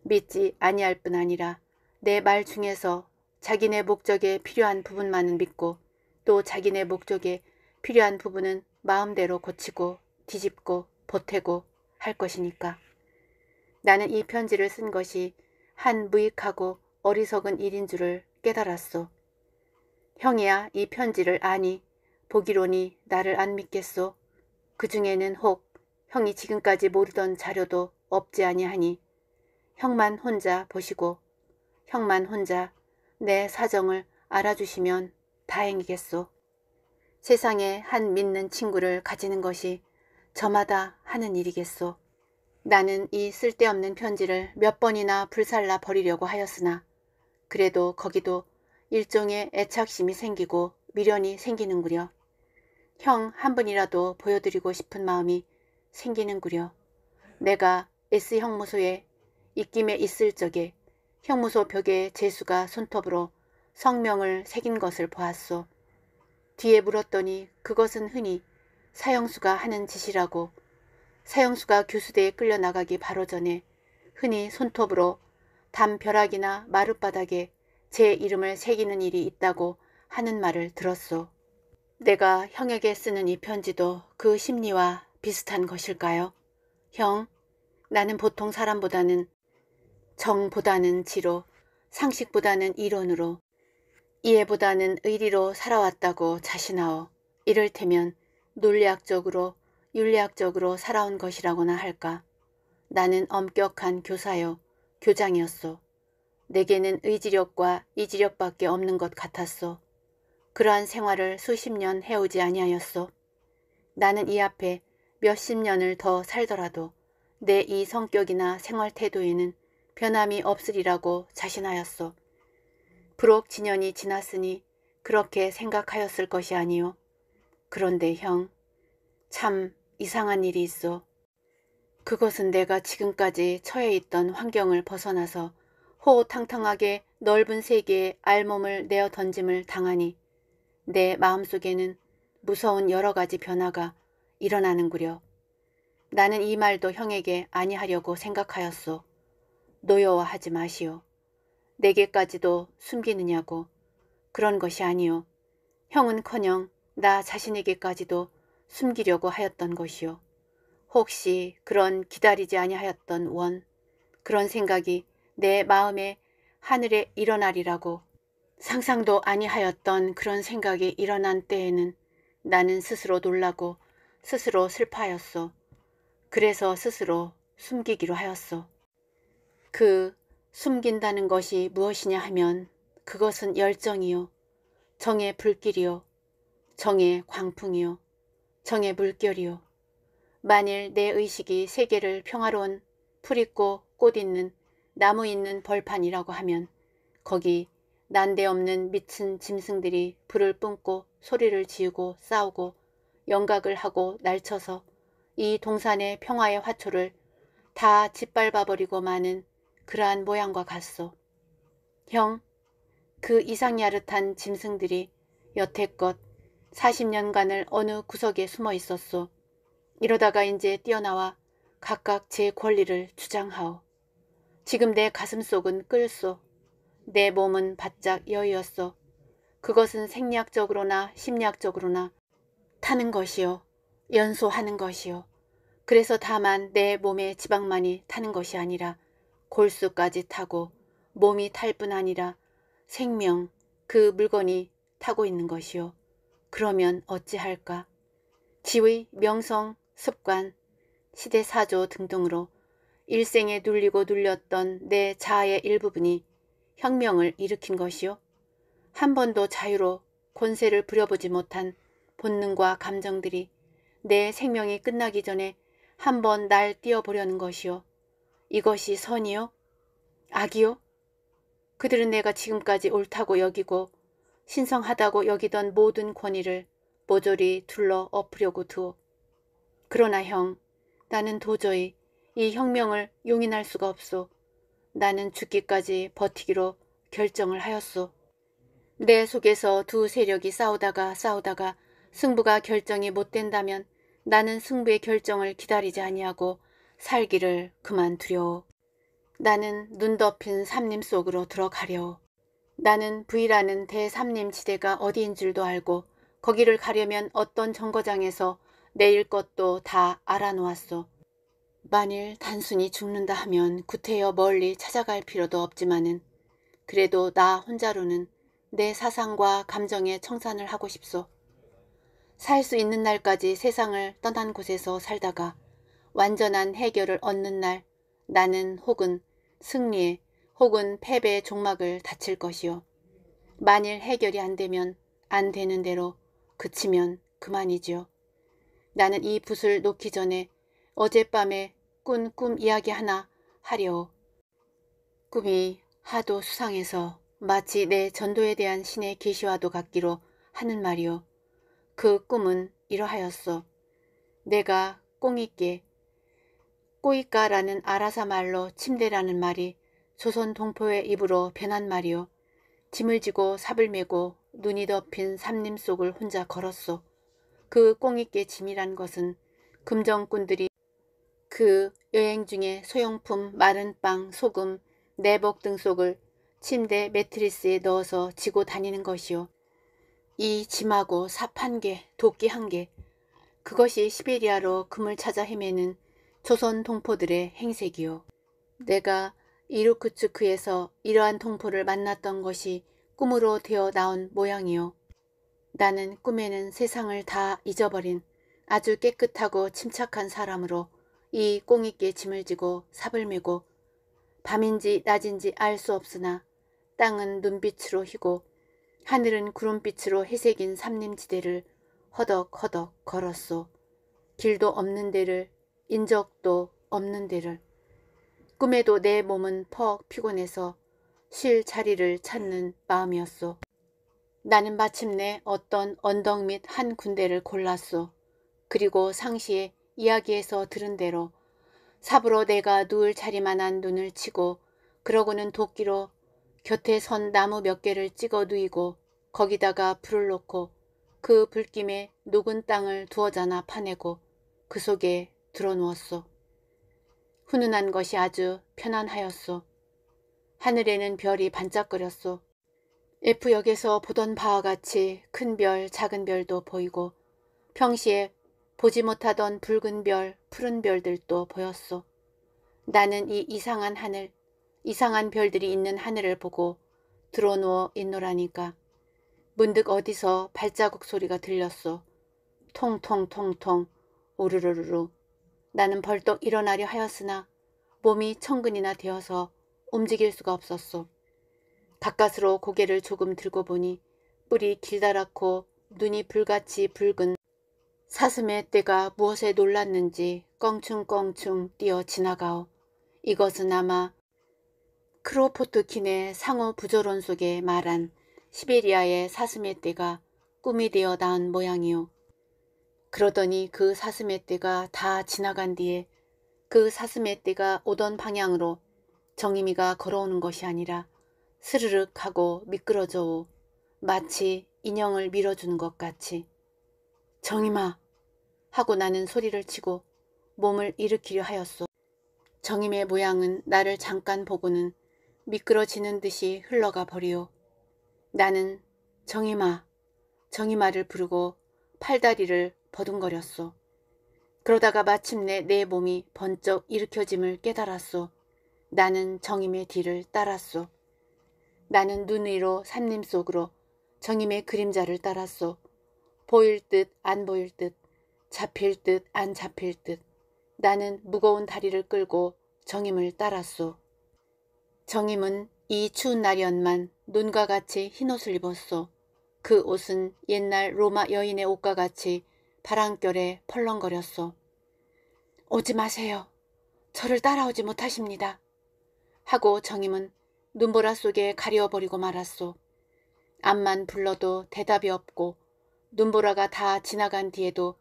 믿지 아니할 뿐 아니라 내 말 중에서 자기네 목적에 필요한 부분만은 믿고 또 자기네 목적에 필요한 부분은 마음대로 고치고 뒤집고 보태고 할 것이니까. 나는 이 편지를 쓴 것이 한 무익하고 어리석은 일인 줄을 깨달았소. 형이야 이 편지를 아니 보기로니 나를 안 믿겠소. 그 중에는 혹 형이 지금까지 모르던 자료도 없지 아니하니 형만 혼자 보시고 형만 혼자 내 사정을 알아주시면 다행이겠소. 세상에 한 믿는 친구를 가지는 것이 저마다 하는 일이겠소. 나는 이 쓸데없는 편지를 몇 번이나 불살라 버리려고 하였으나 그래도 거기도 일종의 애착심이 생기고 미련이 생기는구려. 형 한 분이라도 보여드리고 싶은 마음이 생기는구려. 내가 S형무소에 입김에 있을 적에 형무소 벽에 재수가 손톱으로 성명을 새긴 것을 보았소. 뒤에 물었더니 그것은 흔히 사형수가 하는 짓이라고 사형수가 교수대에 끌려나가기 바로 전에 흔히 손톱으로 담벼락이나 마룻바닥에 제 이름을 새기는 일이 있다고 하는 말을 들었소. 내가 형에게 쓰는 이 편지도 그 심리와 비슷한 것일까요? 형, 나는 보통 사람보다는 정보다는 지로, 상식보다는 이론으로, 이해보다는 의리로 살아왔다고 자신하오. 이를테면 논리학적으로 윤리학적으로 살아온 것이라고나 할까. 나는 엄격한 교사요, 교장이었소. 내게는 의지력과 이지력밖에 없는 것 같았소. 그러한 생활을 수십 년 해오지 아니하였소. 나는 이 앞에 몇십 년을 더 살더라도 내 이 성격이나 생활 태도에는 변함이 없으리라고 자신하였소. 부록 진년이 지났으니 그렇게 생각하였을 것이 아니요. 그런데 형, 참 이상한 일이 있어. 그것은 내가 지금까지 처해 있던 환경을 벗어나서 호탕탕하게 호 넓은 세계에 알몸을 내어 던짐을 당하니 내 마음속에는 무서운 여러 가지 변화가 일어나는구려. 나는 이 말도 형에게 아니하려고 생각하였소. 노여워하지 마시오. 내게까지도 숨기느냐고. 그런 것이 아니오. 형은커녕 나 자신에게까지도 숨기려고 하였던 것이요. 혹시 그런 기다리지 아니하였던 원, 그런 생각이 내 마음에 하늘에 일어나리라고 상상도 아니하였던 그런 생각이 일어난 때에는 나는 스스로 놀라고 스스로 슬퍼하였소. 그래서 스스로 숨기기로 하였소. 그 숨긴다는 것이 무엇이냐 하면 그것은 열정이요. 정의 불길이요. 정의 광풍이요. 정의 물결이요. 만일 내 의식이 세계를 평화로운 풀 있고 꽃 있는 나무 있는 벌판이라고 하면 거기 난데없는 미친 짐승들이 불을 뿜고 소리를 지우고 싸우고 영각을 하고 날쳐서 이 동산의 평화의 화초를 다 짓밟아버리고 마는 그러한 모양과 같소. 형, 그 이상 야릇한 짐승들이 여태껏 4 0 년간을 어느 구석에 숨어 있었소. 이러다가 이제 뛰어나와 각각 제 권리를 주장하오. 지금 내 가슴속은 끌소내 몸은 바짝 여의었소. 그것은 생리학적으로나 심리학적으로나 타는 것이요. 연소하는 것이요. 그래서 다만 내 몸의 지방만이 타는 것이 아니라 골수까지 타고 몸이 탈 뿐 아니라 생명, 그 물건이 타고 있는 것이요. 그러면 어찌할까? 지위, 명성, 습관, 시대 사조 등등으로 일생에 눌리고 눌렸던 내 자아의 일부분이 혁명을 일으킨 것이요. 한 번도 자유로 권세를 부려보지 못한 본능과 감정들이 내 생명이 끝나기 전에 한 번 날 띄어보려는 것이요. 이것이 선이요? 악이요? 그들은 내가 지금까지 옳다고 여기고 신성하다고 여기던 모든 권위를 모조리 둘러 엎으려고 두어. 그러나 형, 나는 도저히 이 혁명을 용인할 수가 없소. 나는 죽기까지 버티기로 결정을 하였소. 내 속에서 두 세력이 싸우다가 싸우다가 승부가 결정이 못 된다면 나는 승부의 결정을 기다리지 아니하고 살기를 그만두려. 나는 눈 덮인 삼림 속으로 들어가려. 나는 V라는 대삼림 지대가 어디인 줄도 알고 거기를 가려면 어떤 정거장에서 내일 것도 다 알아놓았소. 만일 단순히 죽는다 하면 구태여 멀리 찾아갈 필요도 없지만은 그래도 나 혼자로는 내 사상과 감정의 청산을 하고 싶소. 살 수 있는 날까지 세상을 떠난 곳에서 살다가 완전한 해결을 얻는 날 나는 혹은 승리에 혹은 패배 종막을 다칠 것이요. 만일 해결이 안 되면 안 되는 대로 그치면 그만이지요. 나는 이 붓을 놓기 전에 어젯밤에 꾼 꿈 이야기 하나 하려. 꿈이 하도 수상해서 마치 내 전도에 대한 신의 계시와도 같기로 하는 말이오그 꿈은 이러하였소 내가 꽁이께 꼬이까라는 아라사 말로 침대라는 말이 조선 동포의 입으로 변한 말이요. 짐을 지고 삽을 메고 눈이 덮인 삼림 속을 혼자 걸었소. 그꽁잇게 짐이란 것은 금정꾼들이 그 여행 중에 소형품 마른 빵, 소금, 내복 등 속을 침대 매트리스에 넣어서 지고 다니는 것이요. 이 짐하고 삽 한 개, 도끼 한 개, 그것이 시베리아로 금을 찾아 헤매는 조선 동포들의 행색이요. 내가 이루크츠크에서 이러한 동포를 만났던 것이 꿈으로 되어 나온 모양이요. 나는 꿈에는 세상을 다 잊어버린 아주 깨끗하고 침착한 사람으로 이꽁잇게 짐을 지고 삽을 메고 밤인지 낮인지 알 수 없으나 땅은 눈빛으로 희고 하늘은 구름빛으로 회색인 삼림지대를 허덕허덕 걸었소. 길도 없는 데를 인적도 없는 데를 꿈에도 내 몸은 퍽 피곤해서 쉴 자리를 찾는 마음이었소. 나는 마침내 어떤 언덕 및한 군데를 골랐소. 그리고 상시에 이야기에서 들은 대로 삽으로 내가 누울 자리만한 눈을 치고 그러고는 도끼로 곁에 선 나무 몇 개를 찍어 누이고 거기다가 불을 놓고 그 불김에 녹은 땅을 두어자나 파내고 그 속에 들어 누웠소. 훈훈한 것이 아주 편안하였소. 하늘에는 별이 반짝거렸소. F역에서 보던 바와 같이 큰 별, 작은 별도 보이고 평시에 보지 못하던 붉은 별, 푸른 별들도 보였소. 나는 이 이상한 하늘, 이상한 별들이 있는 하늘을 보고 들어누워 있노라니까. 문득 어디서 발자국 소리가 들렸소. 통통통통, 오르르르르. 나는 벌떡 일어나려 하였으나 몸이 천근이나 되어서 움직일 수가 없었소. 가까스로 고개를 조금 들고 보니 뿔이 길다랗고 눈이 불같이 붉은 사슴의 때가 무엇에 놀랐는지 껑충껑충 뛰어 지나가오. 이것은 아마 크로포트킨의 상호 부조론 속에 말한 시베리아의 사슴의 때가 꿈이 되어 나은 모양이오. 그러더니 그 사슴의 때가 다 지나간 뒤에 그 사슴의 때가 오던 방향으로 정임이가 걸어오는 것이 아니라 스르륵 하고 미끄러져 오 마치 인형을 밀어주는 것 같이 정임아 하고 나는 소리를 치고 몸을 일으키려 하였소. 정임의 모양은 나를 잠깐 보고는 미끄러지는 듯이 흘러가 버리오. 나는 정임아, 정임아를 부르고 팔다리를 버둥거렸소. 그러다가 마침내 내 몸이 번쩍 일으켜짐을 깨달았소. 나는 정임의 뒤를 따랐소. 나는 눈 위로 산림 속으로 정임의 그림자를 따랐소. 보일 듯 안 보일 듯 잡힐 듯 안 잡힐 듯 나는 무거운 다리를 끌고 정임을 따랐소. 정임은 이 추운 날이었만 눈과 같이 흰옷을 입었소. 그 옷은 옛날 로마 여인의 옷과 같이 바람결에 펄렁거렸소. 오지 마세요. 저를 따라오지 못하십니다. 하고 정임은 눈보라 속에 가려버리고 말았소. 암만 불러도 대답이 없고 눈보라가 다 지나간 뒤에도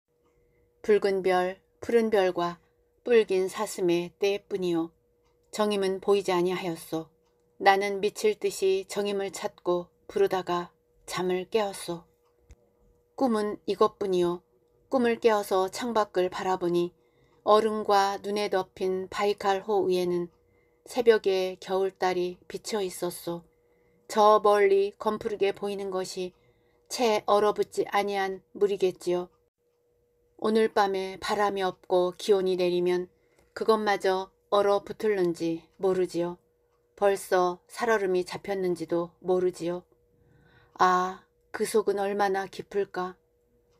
붉은 별, 푸른 별과 뿔긴 사슴의 때뿐이요. 정임은 보이지 아니하였소. 나는 미칠 듯이 정임을 찾고 부르다가 잠을 깨었소. 꿈은 이것뿐이요. 꿈을 깨어서 창밖을 바라보니 얼음과 눈에 덮인 바이칼호 위에는 새벽에 겨울달이 비쳐 있었소. 저 멀리 검푸르게 보이는 것이 채 얼어붙지 아니한 물이겠지요. 오늘 밤에 바람이 없고 기온이 내리면 그것마저 얼어붙을는지 모르지요. 벌써 살얼음이 잡혔는지도 모르지요. 아, 그 속은 얼마나 깊을까.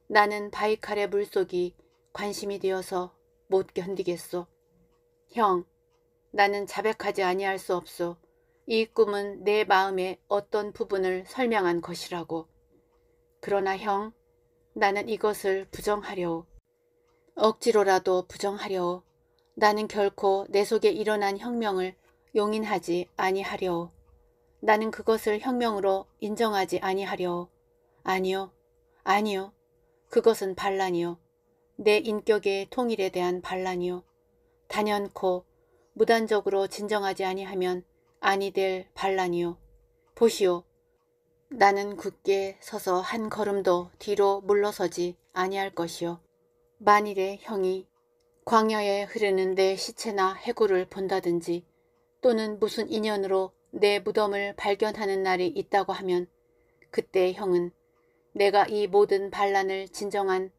나는 바이칼의 물속이 관심이 되어서 못 견디겠소. 형, 나는 자백하지 아니할 수 없소. 이 꿈은 내 마음의 어떤 부분을 설명한 것이라고. 그러나 형, 나는 이것을 부정하려오. 억지로라도 부정하려오. 나는 결코 내 속에 일어난 혁명을 용인하지 아니하려오. 나는 그것을 혁명으로 인정하지 아니하려오. 아니요, 아니요. 그것은 반란이요. 내 인격의 통일에 대한 반란이요. 단연코 무단적으로 진정하지 아니하면 아니 될 반란이요. 보시오. 나는 굳게 서서 한 걸음도 뒤로 물러서지 아니할 것이요. 만일에 형이 광야에 흐르는 내 시체나 해구를 본다든지 또는 무슨 인연으로 내 무덤을 발견하는 날이 있다고 하면 그때 형은 내가 이 모든 반란을 진정한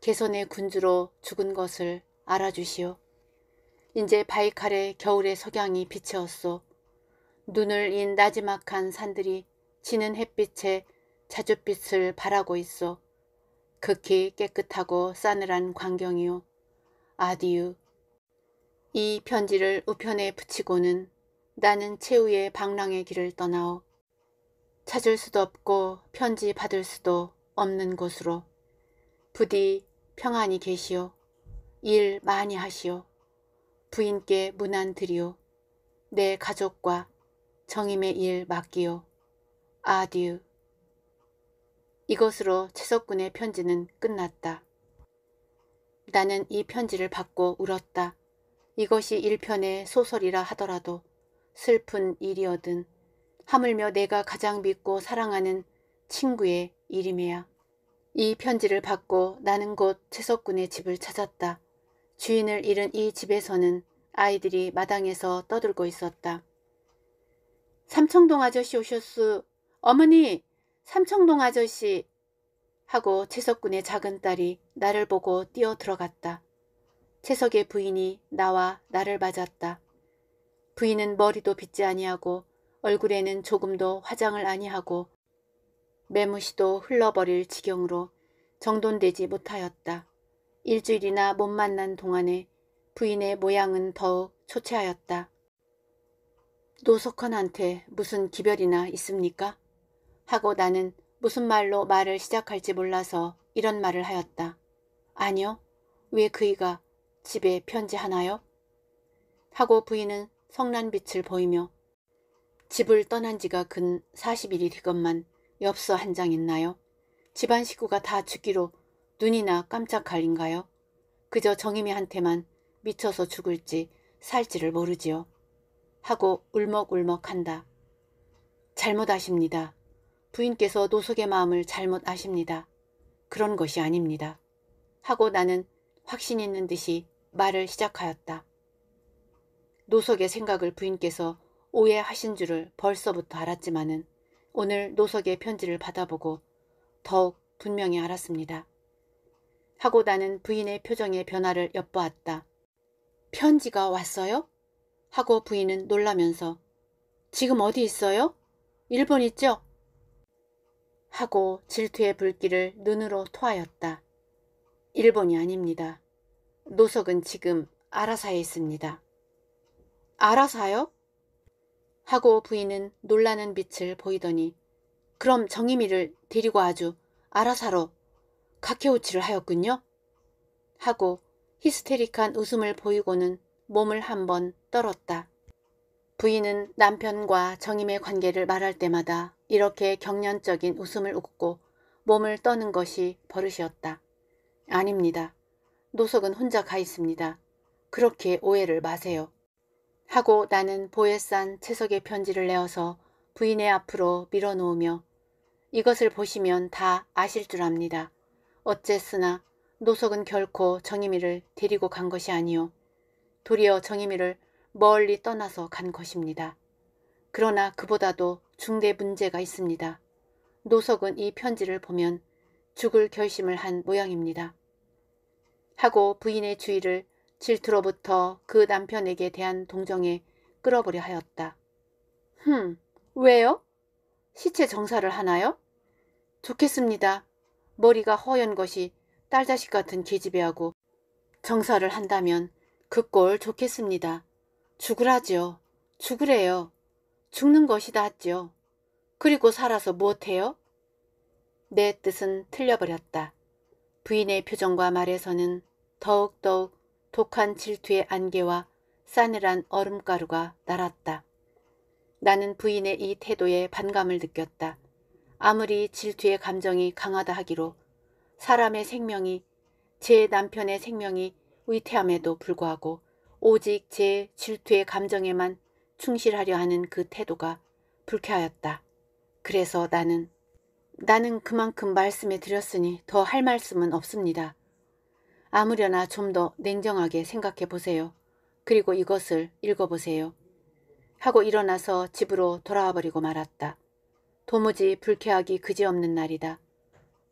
개선의 군주로 죽은 것을 알아주시오. 이제 바이칼의 겨울의 석양이 비치었소. 눈을 인 나지막한 산들이 지는 햇빛에 자줏빛을 바라고 있어. 극히 깨끗하고 싸늘한 광경이오 아디유. 이 편지를 우편에 붙이고는 나는 최후의 방랑의 길을 떠나오. 찾을 수도 없고 편지 받을 수도 없는 곳으로 부디 평안히 계시오. 일 많이 하시오. 부인께 문안 드리오. 내 가족과 정임의 일 맡기오. 아듀. 이것으로 채석군의 편지는 끝났다. 나는 이 편지를 받고 울었다. 이것이 일편의 소설이라 하더라도 슬픈 일이어든 하물며 내가 가장 믿고 사랑하는 친구의 이름이야. 이 편지를 받고 나는 곧 채석군의 집을 찾았다. 주인을 잃은 이 집에서는 아이들이 마당에서 떠들고 있었다. 삼청동 아저씨 오셨수. 어머니! 삼청동 아저씨! 하고 채석군의 작은 딸이 나를 보고 뛰어 들어갔다. 채석의 부인이 나와 나를 맞았다. 부인은 머리도 빗지 아니하고 얼굴에는 조금도 화장을 아니하고 매무시도 흘러버릴 지경으로 정돈되지 못하였다. 일주일이나 못 만난 동안에 부인의 모양은 더욱 초췌하였다. 노석헌한테 무슨 기별이나 있습니까? 하고 나는 무슨 말로 말을 시작할지 몰라서 이런 말을 하였다. 아니요. 왜 그이가 집에 편지 하나요? 하고 부인은 성난 빛을 보이며 집을 떠난 지가 근 40일이 되건만 엽서 한 장 있나요? 집안 식구가 다 죽기로 눈이나 깜짝 할린가요 그저 정임이한테만 미쳐서 죽을지 살지를 모르지요. 하고 울먹울먹한다. 잘못 아십니다. 부인께서 노숙의 마음을 잘못 아십니다. 그런 것이 아닙니다. 하고 나는 확신 있는 듯이 말을 시작하였다. 노석의 생각을 부인께서 오해하신 줄을 벌써부터 알았지만은 오늘 노석의 편지를 받아보고 더욱 분명히 알았습니다. 하고 나는 부인의 표정의 변화를 엿보았다. 편지가 왔어요? 하고 부인은 놀라면서 지금 어디 있어요? 일본 있죠? 하고 질투의 불길을 눈으로 토하였다. 일본이 아닙니다. 노석은 지금 아라사에 있습니다. 아라사요? 하고 부인은 놀라는 빛을 보이더니 그럼 정임이를 데리고 아주 알아서로각케우치를 하였군요. 하고 히스테릭한 웃음을 보이고는 몸을 한번 떨었다. 부인은 남편과 정임의 관계를 말할 때마다 이렇게 경련적인 웃음을 웃고 몸을 떠는 것이 버릇이었다. 아닙니다. 노석은 혼자 가 있습니다. 그렇게 오해를 마세요. 하고 나는 보에 싼 채석의 편지를 내어서 부인의 앞으로 밀어놓으며 이것을 보시면 다 아실 줄 압니다. 어쨌으나 노석은 결코 정희미를 데리고 간 것이 아니요. 도리어 정희미를 멀리 떠나서 간 것입니다. 그러나 그보다도 중대 문제가 있습니다. 노석은 이 편지를 보면 죽을 결심을 한 모양입니다. 하고 부인의 주의를 질투로부터 그 남편에게 대한 동정에 끌어버려 하였다. 흠, 왜요? 시체 정사를 하나요? 좋겠습니다. 머리가 허연 것이 딸 자식 같은 계집애하고 정사를 한다면 그 꼴 좋겠습니다. 죽으라지요. 죽으래요. 죽는 것이 낫지요. 그리고 살아서 못해요? 내 뜻은 틀려버렸다. 부인의 표정과 말에서는 더욱더욱 독한 질투의 안개와 싸늘한 얼음가루가 날았다. 나는 부인의 이 태도에 반감을 느꼈다. 아무리 질투의 감정이 강하다 하기로 사람의 생명이 제 남편의 생명이 위태함에도 불구하고 오직 제 질투의 감정에만 충실하려 하는 그 태도가 불쾌하였다. 그래서 나는 나는 그만큼 말씀해 드렸으니 더 할 말씀은 없습니다. 아무려나 좀 더 냉정하게 생각해 보세요. 그리고 이것을 읽어보세요. 하고 일어나서 집으로 돌아와 버리고 말았다. 도무지 불쾌하기 그지없는 날이다.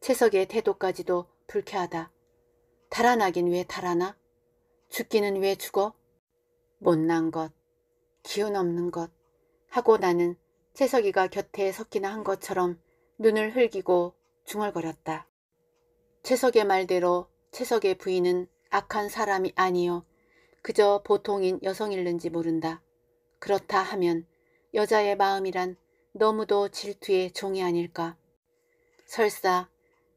채석의 태도까지도 불쾌하다. 달아나긴 왜 달아나? 죽기는 왜 죽어? 못난 것, 기운 없는 것 하고 나는 채석이가 곁에 섰기나 한 것처럼 눈을 흘기고 중얼거렸다. 채석의 말대로 채석의 부인은 악한 사람이 아니요 그저 보통인 여성일는지 모른다. 그렇다 하면 여자의 마음이란 너무도 질투의 종이 아닐까. 설사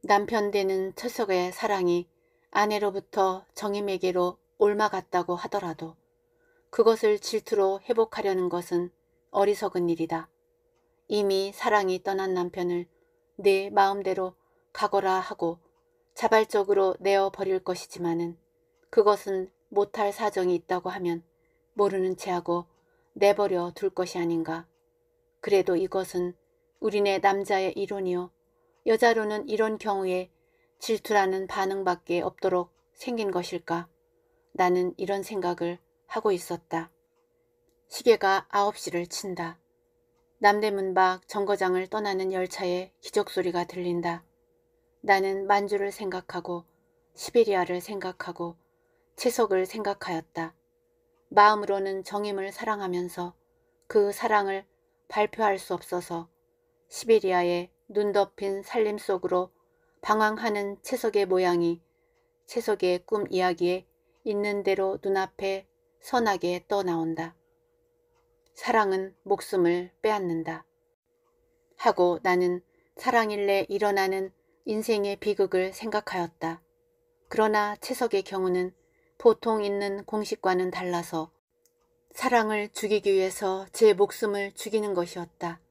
남편 되는 철석의 사랑이 아내로부터 정임에게로 옮아갔다고 하더라도 그것을 질투로 회복하려는 것은 어리석은 일이다. 이미 사랑이 떠난 남편을 내 마음대로 가거라 하고 자발적으로 내어버릴 것이지만은 그것은 못할 사정이 있다고 하면 모르는 체하고 내버려 둘 것이 아닌가. 그래도 이것은 우리네 남자의 이론이요. 여자로는 이런 경우에 질투라는 반응밖에 없도록 생긴 것일까. 나는 이런 생각을 하고 있었다. 시계가 9시를 친다. 남대문 밖 정거장을 떠나는 열차에 기적소리가 들린다. 나는 만주를 생각하고 시베리아를 생각하고 채석을 생각하였다. 마음으로는 정임을 사랑하면서 그 사랑을 발표할 수 없어서 시베리아의 눈 덮인 살림 속으로 방황하는 채석의 모양이 채석의 꿈 이야기에 있는 대로 눈앞에 선하게 떠나온다. 사랑은 목숨을 빼앗는다. 하고 나는 사랑일래 일어나는 인생의 비극을 생각하였다. 그러나 채석의 경우는 보통 있는 공식과는 달라서 사랑을 죽이기 위해서 제 목숨을 죽이는 것이었다.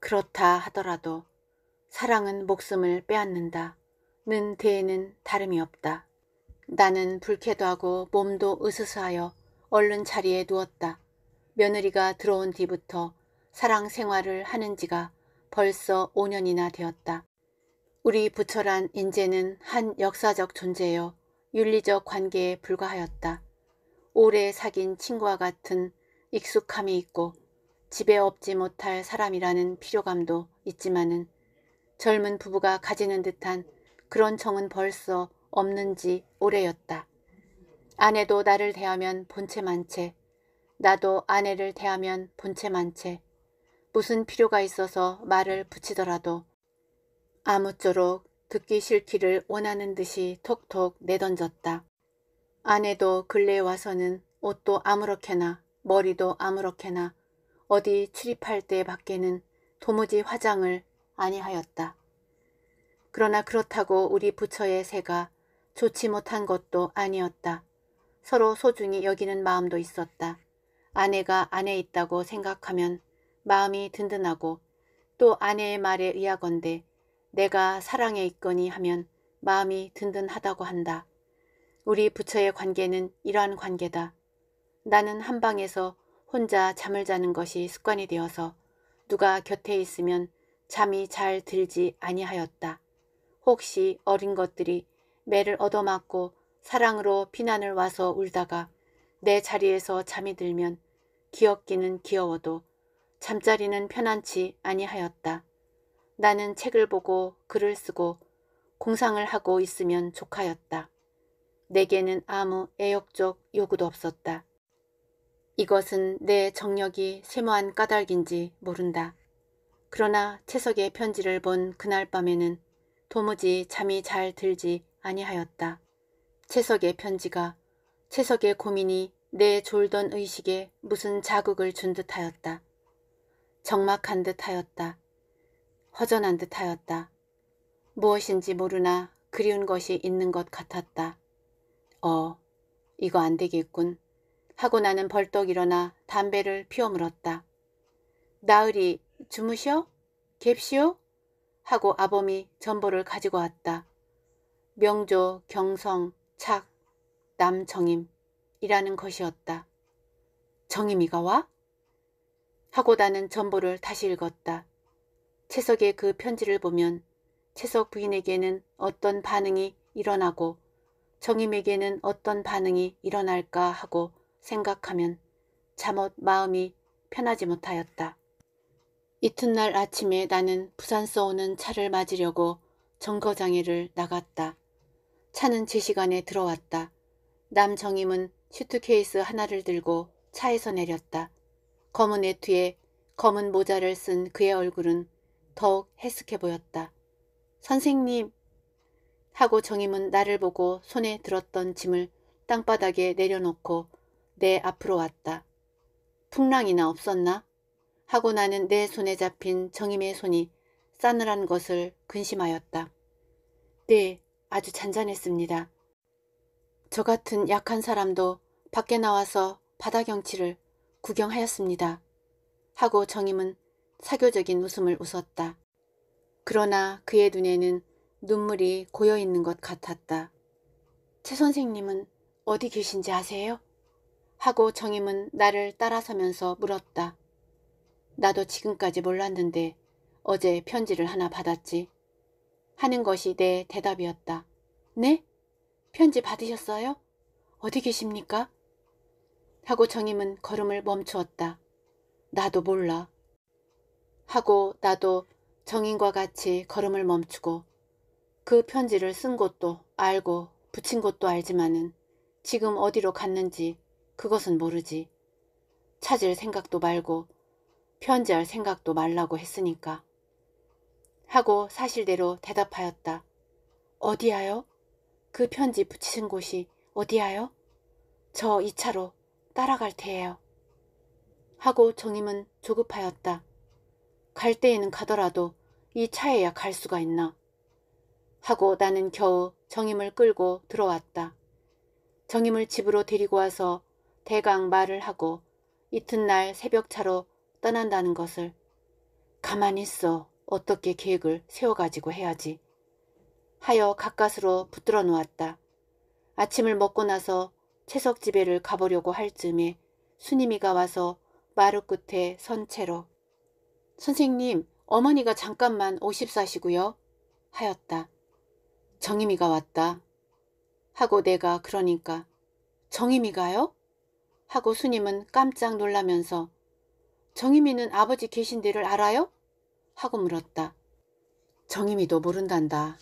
그렇다 하더라도 사랑은 목숨을 빼앗는다. 는 대에는 다름이 없다. 나는 불쾌도 하고 몸도 으스스하여 얼른 자리에 누웠다. 며느리가 들어온 뒤부터 사랑 생활을 하는 지가 벌써 5년이나 되었다. 우리 부처란 인재는 한 역사적 존재여 윤리적 관계에 불과하였다. 오래 사귄 친구와 같은 익숙함이 있고 집에 없지 못할 사람이라는 필요감도 있지만은 젊은 부부가 가지는 듯한 그런 정은 벌써 없는지 오래였다. 아내도 나를 대하면 본체만채 나도 아내를 대하면 본체만채 무슨 필요가 있어서 말을 붙이더라도 아무쪼록 듣기 싫기를 원하는 듯이 톡톡 내던졌다. 아내도 근래 와서는 옷도 아무렇게나 머리도 아무렇게나 어디 출입할 때 밖에는 도무지 화장을 아니하였다. 그러나 그렇다고 우리 부처의 새가 좋지 못한 것도 아니었다. 서로 소중히 여기는 마음도 있었다. 아내가 아내 있다고 생각하면 마음이 든든하고 또 아내의 말에 의하건대 내가 사랑에 있거니 하면 마음이 든든하다고 한다. 우리 부처의 관계는 이러한 관계다. 나는 한 방에서 혼자 잠을 자는 것이 습관이 되어서 누가 곁에 있으면 잠이 잘 들지 아니하였다. 혹시 어린 것들이 매를 얻어맞고 사랑으로 피난을 와서 울다가 내 자리에서 잠이 들면 귀엽기는귀여워도 잠자리는 편안치 아니하였다. 나는 책을 보고 글을 쓰고 공상을 하고 있으면 좋하였다 내게는 아무 애욕적 요구도 없었다. 이것은 내 정력이 세모한 까닭인지 모른다. 그러나 채석의 편지를 본 그날 밤에는 도무지 잠이 잘 들지 아니하였다. 채석의 편지가 채석의 고민이 내 졸던 의식에 무슨 자극을 준 듯하였다. 적막한 듯하였다. 허전한 듯하였다. 무엇인지 모르나 그리운 것이 있는 것 같았다. 어, 이거 안 되겠군. 하고 나는 벌떡 일어나 담배를 피워 물었다. 나으리 주무셔? 갭시오? 하고 아범이 전보를 가지고 왔다. 명조, 경성, 착, 남정임이라는 것이었다. 정임이가 와? 하고 나는 전보를 다시 읽었다. 채석의 그 편지를 보면 채석 부인에게는 어떤 반응이 일어나고 정임에게는 어떤 반응이 일어날까 하고 생각하면 잠옷 마음이 편하지 못하였다. 이튿날 아침에 나는 부산서 오는 차를 맞으려고 정거장애를 나갔다. 차는 제 시간에 들어왔다. 남정임은 슈트케이스 하나를 들고 차에서 내렸다. 검은 애투에 검은 모자를 쓴 그의 얼굴은 더욱 해숙해 보였다. 선생님 하고 정임은 나를 보고 손에 들었던 짐을 땅바닥에 내려놓고 내 앞으로 왔다. 풍랑이나 없었나? 하고 나는 내 손에 잡힌 정임의 손이 싸늘한 것을 근심하였다. 네, 아주 잔잔했습니다. 저 같은 약한 사람도 밖에 나와서 바다 경치를 구경하였습니다. 하고 정임은 사교적인 웃음을 웃었다. 그러나 그의 눈에는 눈물이 고여 있는 것 같았다. 최 선생님은 어디 계신지 아세요? 하고 정임은 나를 따라서면서 물었다. 나도 지금까지 몰랐는데 어제 편지를 하나 받았지. 하는 것이 내 대답이었다. 네? 편지 받으셨어요? 어디 계십니까? 하고 정임은 걸음을 멈추었다. 나도 몰라. 하고 나도 정인과 같이 걸음을 멈추고 그 편지를 쓴 것도 알고 붙인 것도 알지만은 지금 어디로 갔는지 그것은 모르지. 찾을 생각도 말고 편지할 생각도 말라고 했으니까. 하고 사실대로 대답하였다. 어디야요? 그 편지 붙이신 곳이 어디야요? 저 이차로 따라갈 테예요. 하고 정임은 조급하였다. 갈 때에는 가더라도 이 차에야 갈 수가 있나. 하고 나는 겨우 정임을 끌고 들어왔다. 정임을 집으로 데리고 와서 대강 말을 하고 이튿날 새벽차로 떠난다는 것을 가만히 있어 어떻게 계획을 세워가지고 해야지 하여 가까스로 붙들어 놓았다. 아침을 먹고 나서 채석집에를 가보려고 할 즈음에 순임이가 와서 마루 끝에 선 채로 선생님, 어머니가 잠깐만 54시고요. 하였다. 정임이가 왔다. 하고 내가 그러니까 정임이가요? 하고 수님은 깜짝 놀라면서 정임이는 아버지 계신 데를 알아요? 하고 물었다. 정임이도 모른단다.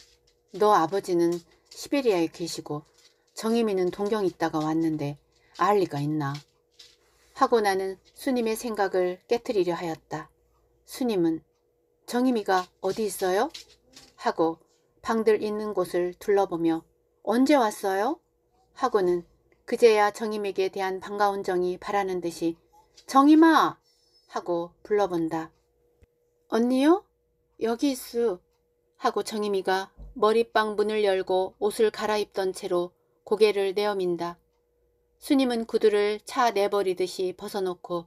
너 아버지는 시베리아에 계시고 정임이는 동경 있다가 왔는데 알 리가 있나. 하고 나는 수님의 생각을 깨뜨리려 하였다. 스님은 정임이가 어디 있어요? 하고 방들 있는 곳을 둘러보며 언제 왔어요? 하고는 그제야 정임에게 대한 반가운 정이 바라는 듯이 정임아! 하고 불러본다. 언니요? 여기 있수. 하고 정임이가 머리빵 문을 열고 옷을 갈아입던 채로 고개를 내어민다. 스님은 구두를 차 내버리듯이 벗어놓고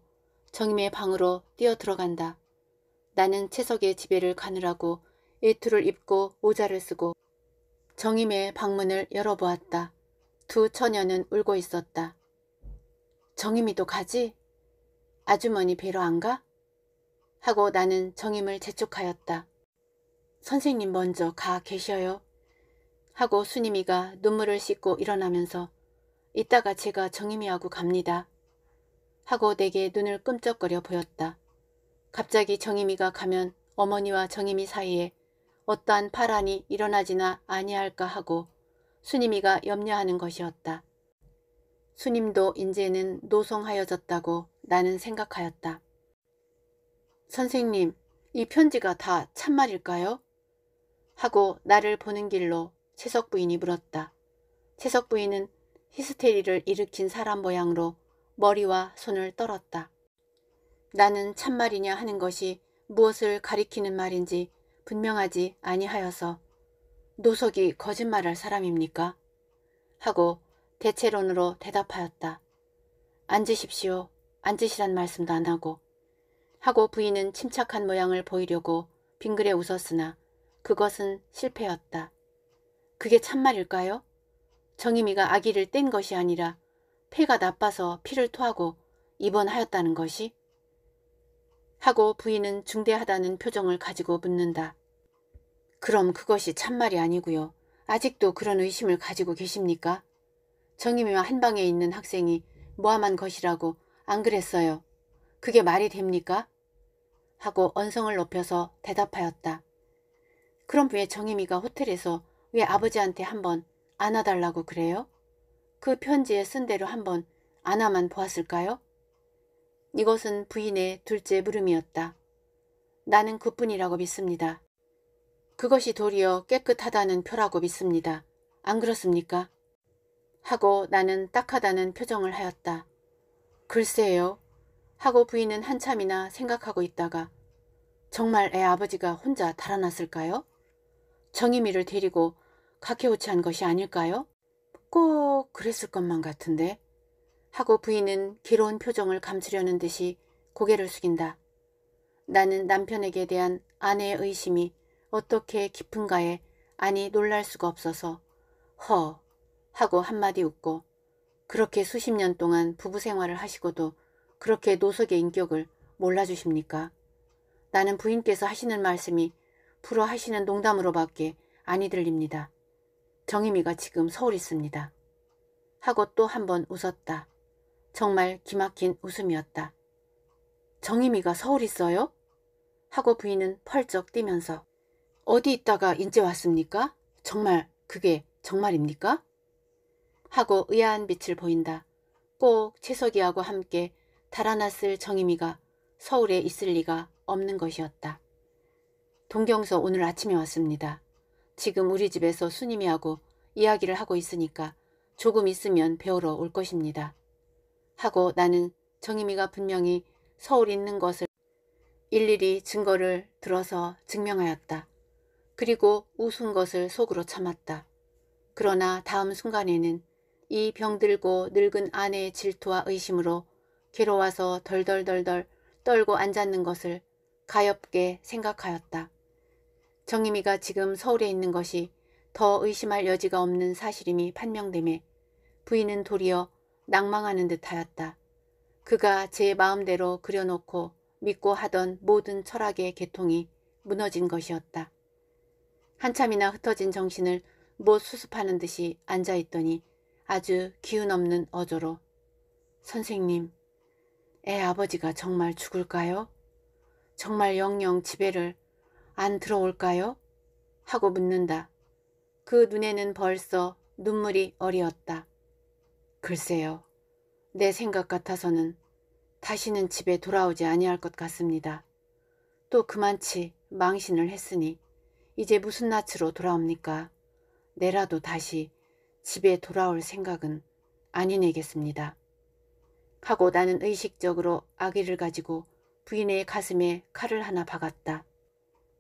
정임의 방으로 뛰어들어간다. 나는 채석의 지배를 가느라고 외투를 입고 모자를 쓰고 정임의 방문을 열어보았다. 두 처녀는 울고 있었다. 정임이도 가지? 아주머니 뵈러 안 가? 하고 나는 정임을 재촉하였다. 선생님 먼저 가 계셔요. 하고 수님이가 눈물을 씻고 일어나면서 이따가 제가 정임이하고 갑니다. 하고 내게 눈을 끔쩍거려 보였다. 갑자기 정임이가 가면 어머니와 정임이 사이에 어떠한 파란이 일어나지나 아니할까 하고 순임이가 염려하는 것이었다. 순임도 이제는 노송하여졌다고 나는 생각하였다. 선생님, 이 편지가 다 참말일까요? 하고 나를 보는 길로 채석 부인이 물었다. 채석 부인은 히스테리를 일으킨 사람 모양으로 머리와 손을 떨었다. 나는 참말이냐 하는 것이 무엇을 가리키는 말인지 분명하지 아니하여서 노석이 거짓말할 사람입니까? 하고 대체론으로 대답하였다. 앉으십시오. 앉으시란 말씀도 안 하고. 하고 부인은 침착한 모양을 보이려고 빙그레 웃었으나 그것은 실패였다. 그게 참말일까요? 정임이가 아기를 뗀 것이 아니라 폐가 나빠서 피를 토하고 입원하였다는 것이? 하고 부인은 중대하다는 표정을 가지고 묻는다. 그럼 그것이 참말이 아니고요. 아직도 그런 의심을 가지고 계십니까? 정임이와 한방에 있는 학생이 모함한 것이라고 안 그랬어요. 그게 말이 됩니까? 하고 언성을 높여서 대답하였다. 그럼 왜 정임이가 호텔에서 왜 아버지한테 한번 안아달라고 그래요? 그 편지에 쓴 대로 한번 안아만 보았을까요? 이것은 부인의 둘째 물음이었다. 나는 그뿐이라고 믿습니다. 그것이 도리어 깨끗하다는 표라고 믿습니다. 안 그렇습니까? 하고 나는 딱하다는 표정을 하였다. 글쎄요. 하고 부인은 한참이나 생각하고 있다가 정말 애 아버지가 혼자 달아났을까요? 정의미를 데리고 가케오치한 것이 아닐까요? 꼭 그랬을 것만 같은데 하고 부인은 괴로운 표정을 감추려는 듯이 고개를 숙인다. 나는 남편에게 대한 아내의 의심이 어떻게 깊은가에 아니 놀랄 수가 없어서 허 하고 한마디 웃고 그렇게 수십 년 동안 부부 생활을 하시고도 그렇게 노석의 인격을 몰라주십니까? 나는 부인께서 하시는 말씀이 불어 하시는 농담으로밖에 아니 들립니다. 정희미가 지금 서울 있습니다. 하고 또 한 번 웃었다. 정말 기막힌 웃음이었다. 정희미가 서울 있어요? 하고 부인은 펄쩍 뛰면서 어디 있다가 인제 왔습니까? 정말 그게 정말입니까? 하고 의아한 빛을 보인다. 꼭최석이하고 함께 달아났을 정희미가 서울에 있을 리가 없는 것이었다. 동경서 오늘 아침에 왔습니다. 지금 우리 집에서 수님이하고 이야기를 하고 있으니까 조금 있으면 배우러 올 것입니다. 하고 나는 정임이가 분명히 서울 있는 것을 일일이 증거를 들어서 증명하였다. 그리고 웃은 것을 속으로 참았다. 그러나 다음 순간에는 이 병들고 늙은 아내의 질투와 의심으로 괴로워서 덜덜덜덜 떨고 앉았는 것을 가엽게 생각하였다. 정임이가 지금 서울에 있는 것이 더 의심할 여지가 없는 사실임이 판명됨에 부인은 도리어 낭망하는 듯하였다. 그가 제 마음대로 그려놓고 믿고 하던 모든 철학의 계통이 무너진 것이었다. 한참이나 흩어진 정신을 못 수습하는 듯이 앉아있더니 아주 기운 없는 어조로 선생님, 애 아버지가 정말 죽을까요? 정말 영영 집에를 안 들어올까요? 하고 묻는다. 그 눈에는 벌써 눈물이 어리었다. 글쎄요. 내 생각 같아서는 다시는 집에 돌아오지 아니할 것 같습니다. 또 그만치 망신을 했으니 이제 무슨 낯으로 돌아옵니까? 내라도 다시 집에 돌아올 생각은 아니내겠습니다. 하고 나는 의식적으로 아기를 가지고 부인의 가슴에 칼을 하나 박았다.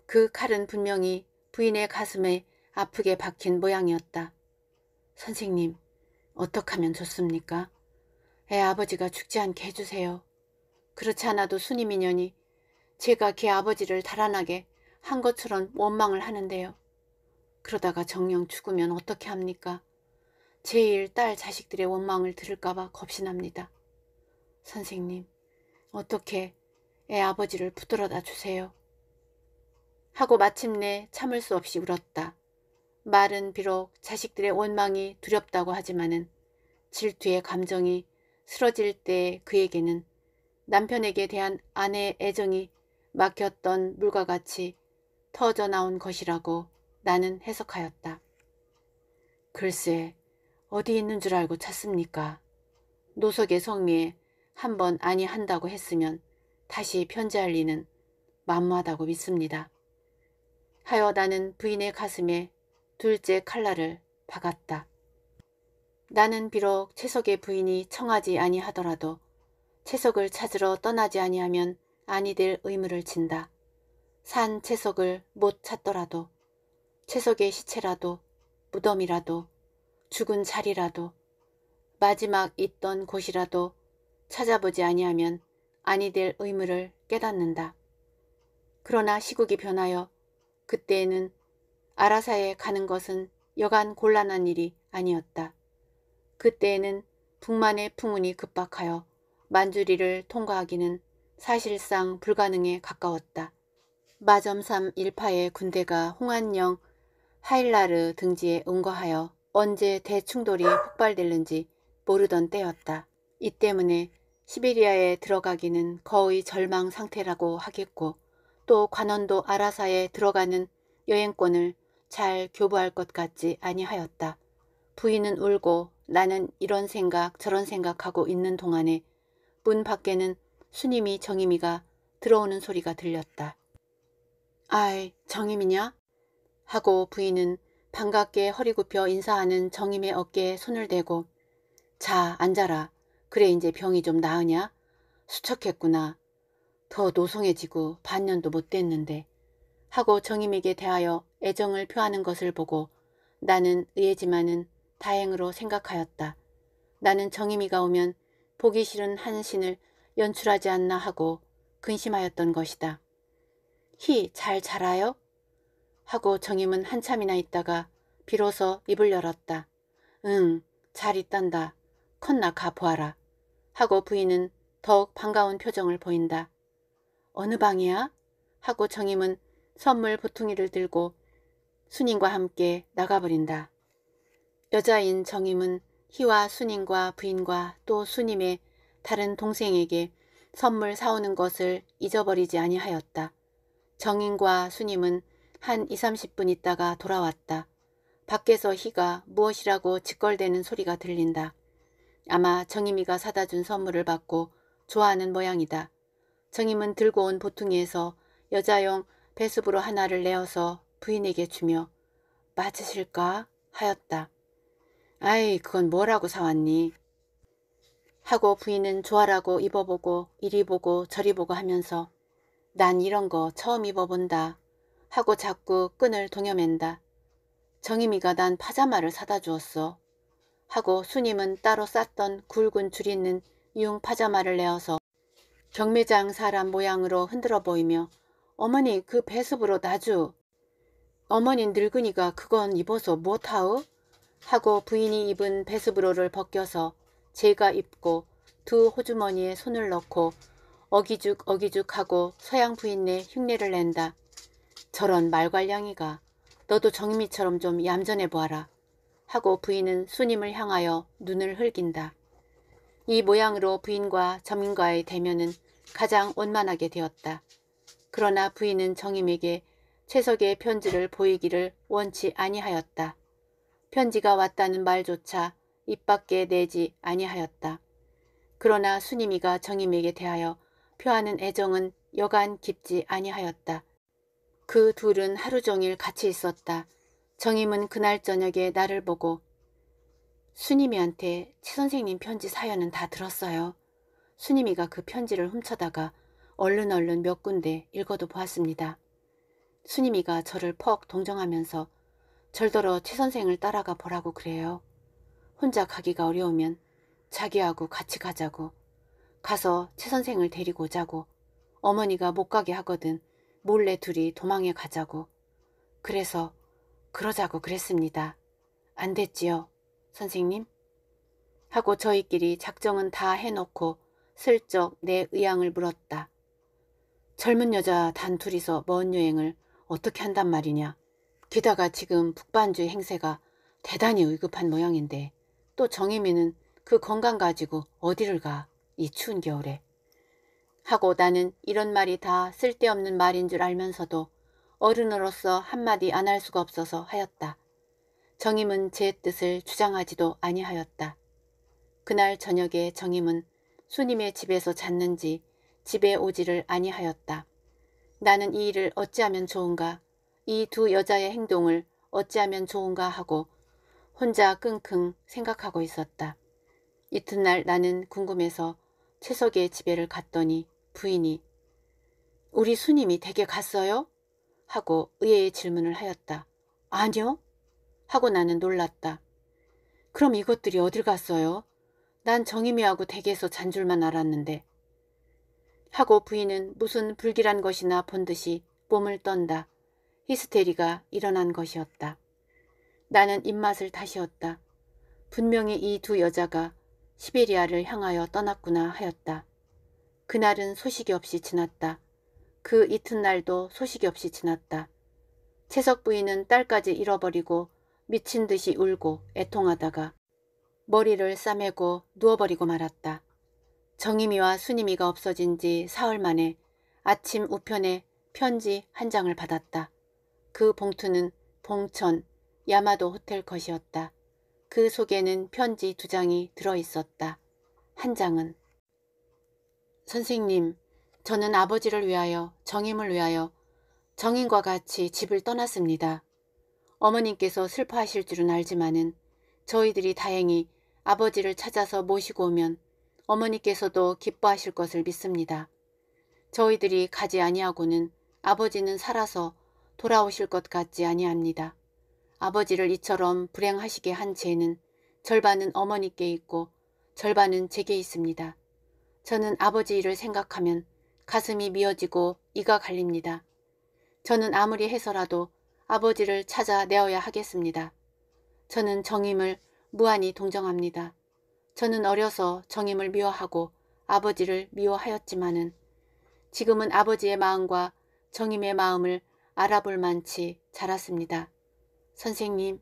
그 칼은 분명히 부인의 가슴에 아프게 박힌 모양이었다. 선생님, 어떻게 하면 좋습니까? 애 아버지가 죽지 않게 해주세요. 그렇지 않아도 순이미년이 제가 걔 아버지를 달아나게 한 것처럼 원망을 하는데요. 그러다가 정령 죽으면 어떻게 합니까? 제일 딸 자식들의 원망을 들을까봐 겁이 납니다. 선생님, 어떻게 애 아버지를 붙들어다 주세요. 하고 마침내 참을 수 없이 울었다. 말은 비록 자식들의 원망이 두렵다고 하지만은 질투의 감정이 쓰러질 때 그에게는 남편에게 대한 아내의 애정이 막혔던 물과 같이 터져나온 것이라고 나는 해석하였다. 글쎄 어디 있는 줄 알고 찾습니까? 노석의 성미에 한 번 아니 한다고 했으면 다시 편지할 리는 만무하다고 믿습니다. 하여 나는 부인의 가슴에 둘째 칼날을 박았다. 나는 비록 채석의 부인이 청하지 아니하더라도 채석을 찾으러 떠나지 아니하면 아니 될 의무를 진다. 산 채석을 못 찾더라도 채석의 시체라도 무덤이라도 죽은 자리라도 마지막 있던 곳이라도 찾아보지 아니하면 아니 될 의무를 깨닫는다. 그러나 시국이 변하여 그때에는 아라사에 가는 것은 여간 곤란한 일이 아니었다. 그때에는 북만의 풍운이 급박하여 만주리를 통과하기는 사실상 불가능에 가까웠다. 마점삼 일파의 군대가 홍안령 하일라르 등지에 응거하여 언제 대충돌이 폭발될는지 모르던 때였다. 이 때문에 시베리아에 들어가기는 거의 절망 상태라고 하겠고 또 관원도 아라사에 들어가는 여행권을 잘 교부할 것 같지 아니하였다. 부인은 울고 나는 이런 생각 저런 생각하고 있는 동안에 문 밖에는 순임이 정임이가 들어오는 소리가 들렸다. 아이 정임이냐? 하고 부인은 반갑게 허리 굽혀 인사하는 정임의 어깨에 손을 대고 자 앉아라. 그래 이제 병이 좀 나으냐? 수척했구나. 더 노송해지고 반년도 못 됐는데 하고 정임에게 대하여 애정을 표하는 것을 보고 나는 의외지만은 다행으로 생각하였다. 나는 정임이가 오면 보기 싫은 한 신을 연출하지 않나 하고 근심하였던 것이다. 히 잘 자라요? 하고 정임은 한참이나 있다가 비로소 입을 열었다. 응, 잘 있단다. 컸나 가보아라. 하고 부인은 더욱 반가운 표정을 보인다. 어느 방이야? 하고 정임은 선물 보퉁이를 들고 순인과 함께 나가버린다. 여자인 정임은 희와 순인과 부인과 또 순임의 다른 동생에게 선물 사오는 것을 잊어버리지 아니하였다. 정인과 순임은 한 2, 30분 있다가 돌아왔다. 밖에서 희가 무엇이라고 짓걸대는 소리가 들린다. 아마 정임이가 사다 준 선물을 받고 좋아하는 모양이다. 정임은 들고 온 보퉁이에서 여자용 배습으로 하나를 내어서 부인에게 주며 맞으실까 하였다. 아이 그건 뭐라고 사왔니? 하고 부인은 좋아라고 입어보고 이리 보고 저리 보고 하면서 난 이런 거 처음 입어본다 하고 자꾸 끈을 동여맨다. 정임이가 난 파자마를 사다 주었어. 하고 수님은 따로 쌌던 굵은 줄 있는 융 파자마를 내어서 경매장 사람 모양으로 흔들어 보이며 어머니 그 배습으로 나주. 어머니 늙은이가 그건 입어서 못하우? 하고 부인이 입은 배습으로를 벗겨서 제가 입고 두 호주머니에 손을 넣고 어기죽 어기죽 하고 서양 부인네 흉내를 낸다. 저런 말괄량이가 너도 정미처럼 좀 얌전해 보아라. 하고 부인은 수님을 향하여 눈을 흘긴다. 이 모양으로 부인과 점인과의 대면은 가장 원만하게 되었다. 그러나 부인은 정임에게 채석의 편지를 보이기를 원치 아니하였다. 편지가 왔다는 말조차 입 밖에 내지 아니하였다. 그러나 순임이가 정임에게 대하여 표하는 애정은 여간 깊지 아니하였다. 그 둘은 하루 종일 같이 있었다. 정임은 그날 저녁에 나를 보고 순임이한테 최 선생님 편지 사연은 다 들었어요. 순임이가 그 편지를 훔쳐다가 얼른 얼른 몇 군데 읽어도 보았습니다. 스님이가 저를 퍽 동정하면서 절더러 최 선생을 따라가 보라고 그래요. 혼자 가기가 어려우면 자기하고 같이 가자고 가서 최 선생을 데리고 오자고 어머니가 못 가게 하거든 몰래 둘이 도망에 가자고 그래서 그러자고 그랬습니다. 안 됐지요, 선생님? 하고 저희끼리 작정은 다 해놓고 슬쩍 내 의향을 물었다. 젊은 여자 단둘이서 먼 여행을 어떻게 한단 말이냐. 게다가 지금 북반주 행세가 대단히 위급한 모양인데 또 정혜미는 그 건강 가지고 어디를 가. 이 추운 겨울에. 하고 나는 이런 말이 다 쓸데없는 말인 줄 알면서도 어른으로서 한마디 안 할 수가 없어서 하였다. 정임은 제 뜻을 주장하지도 아니하였다. 그날 저녁에 정임은 수님의 집에서 잤는지 집에 오지를 아니하였다. 나는 이 일을 어찌하면 좋은가 이 두 여자의 행동을 어찌하면 좋은가 하고 혼자 끙끙 생각하고 있었다. 이튿날 나는 궁금해서 최석의 집에를 갔더니 부인이 우리 수님이 댁에 갔어요? 하고 의외의 질문을 하였다. 아니요? 하고 나는 놀랐다. 그럼 이것들이 어딜 갔어요? 난 정임이하고 댁에서 잔 줄만 알았는데. 하고 부인은 무슨 불길한 것이나 본 듯이 몸을 떤다. 히스테리가 일어난 것이었다. 나는 입맛을 다시었다. 분명히 이 두 여자가 시베리아를 향하여 떠났구나 하였다. 그날은 소식이 없이 지났다. 그 이튿날도 소식이 없이 지났다. 채석 부인은 딸까지 잃어버리고 미친 듯이 울고 애통하다가 머리를 싸매고 누워버리고 말았다. 정임이와 순임이가 없어진 지 사흘 만에 아침 우편에 편지 한 장을 받았다. 그 봉투는 봉천 야마도 호텔 것이었다. 그 속에는 편지 두 장이 들어있었다. 한 장은 선생님, 저는 아버지를 위하여 정임을 위하여 정인과 같이 집을 떠났습니다. 어머님께서 슬퍼하실 줄은 알지만은 저희들이 다행히 아버지를 찾아서 모시고 오면 어머니께서도 기뻐하실 것을 믿습니다. 저희들이 가지 아니하고는 아버지는 살아서 돌아오실 것 같지 아니합니다. 아버지를 이처럼 불행하시게 한 죄는 절반은 어머니께 있고 절반은 제게 있습니다. 저는 아버지 일을 생각하면 가슴이 미어지고 이가 갈립니다. 저는 아무리 해서라도 아버지를 찾아내어야 하겠습니다. 저는 정임을 무한히 동정합니다. 저는 어려서 정임을 미워하고 아버지를 미워하였지만은 지금은 아버지의 마음과 정임의 마음을 알아볼 만치 자랐습니다. 선생님,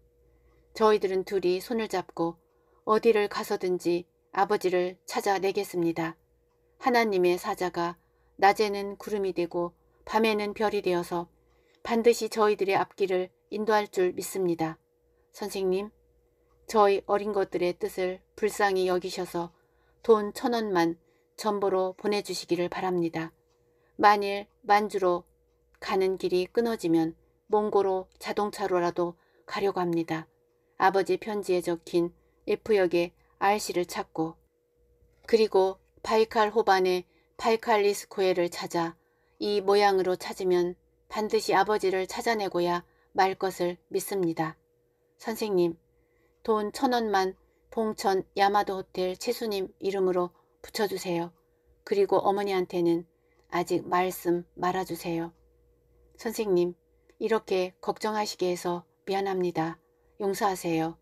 저희들은 둘이 손을 잡고 어디를 가서든지 아버지를 찾아내겠습니다. 하나님의 사자가 낮에는 구름이 되고 밤에는 별이 되어서 반드시 저희들의 앞길을 인도할 줄 믿습니다. 선생님, 저희 어린 것들의 뜻을 불쌍히 여기셔서 돈 천 원만 전보로 보내주시기를 바랍니다. 만일 만주로 가는 길이 끊어지면 몽고로 자동차로라도 가려고 합니다. 아버지 편지에 적힌 F역의 RC를 찾고 그리고 바이칼 호반의 바이칼리스코에를 찾아 이 모양으로 찾으면 반드시 아버지를 찾아내고야 말 것을 믿습니다. 선생님, 돈 천원만 봉천 야마도 호텔 최수님 이름으로 붙여주세요. 그리고 어머니한테는 아직 말씀 말아주세요. 선생님 이렇게 걱정하시게 해서 미안합니다. 용서하세요.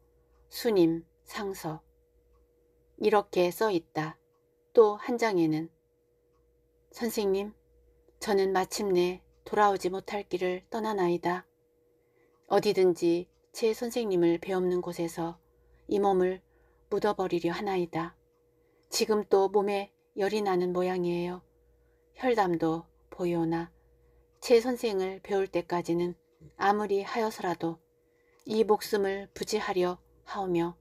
수님 상서 이렇게 써있다. 또 한 장에는 선생님 저는 마침내 돌아오지 못할 길을 떠난 아이다. 어디든지 제 선생님을 배없는 곳에서 이 몸을 묻어버리려 하나이다. 지금 또 몸에 열이 나는 모양이에요. 혈담도 보이오나 제 선생을 배울 때까지는 아무리 하여서라도 이 목숨을 부지하려 하오며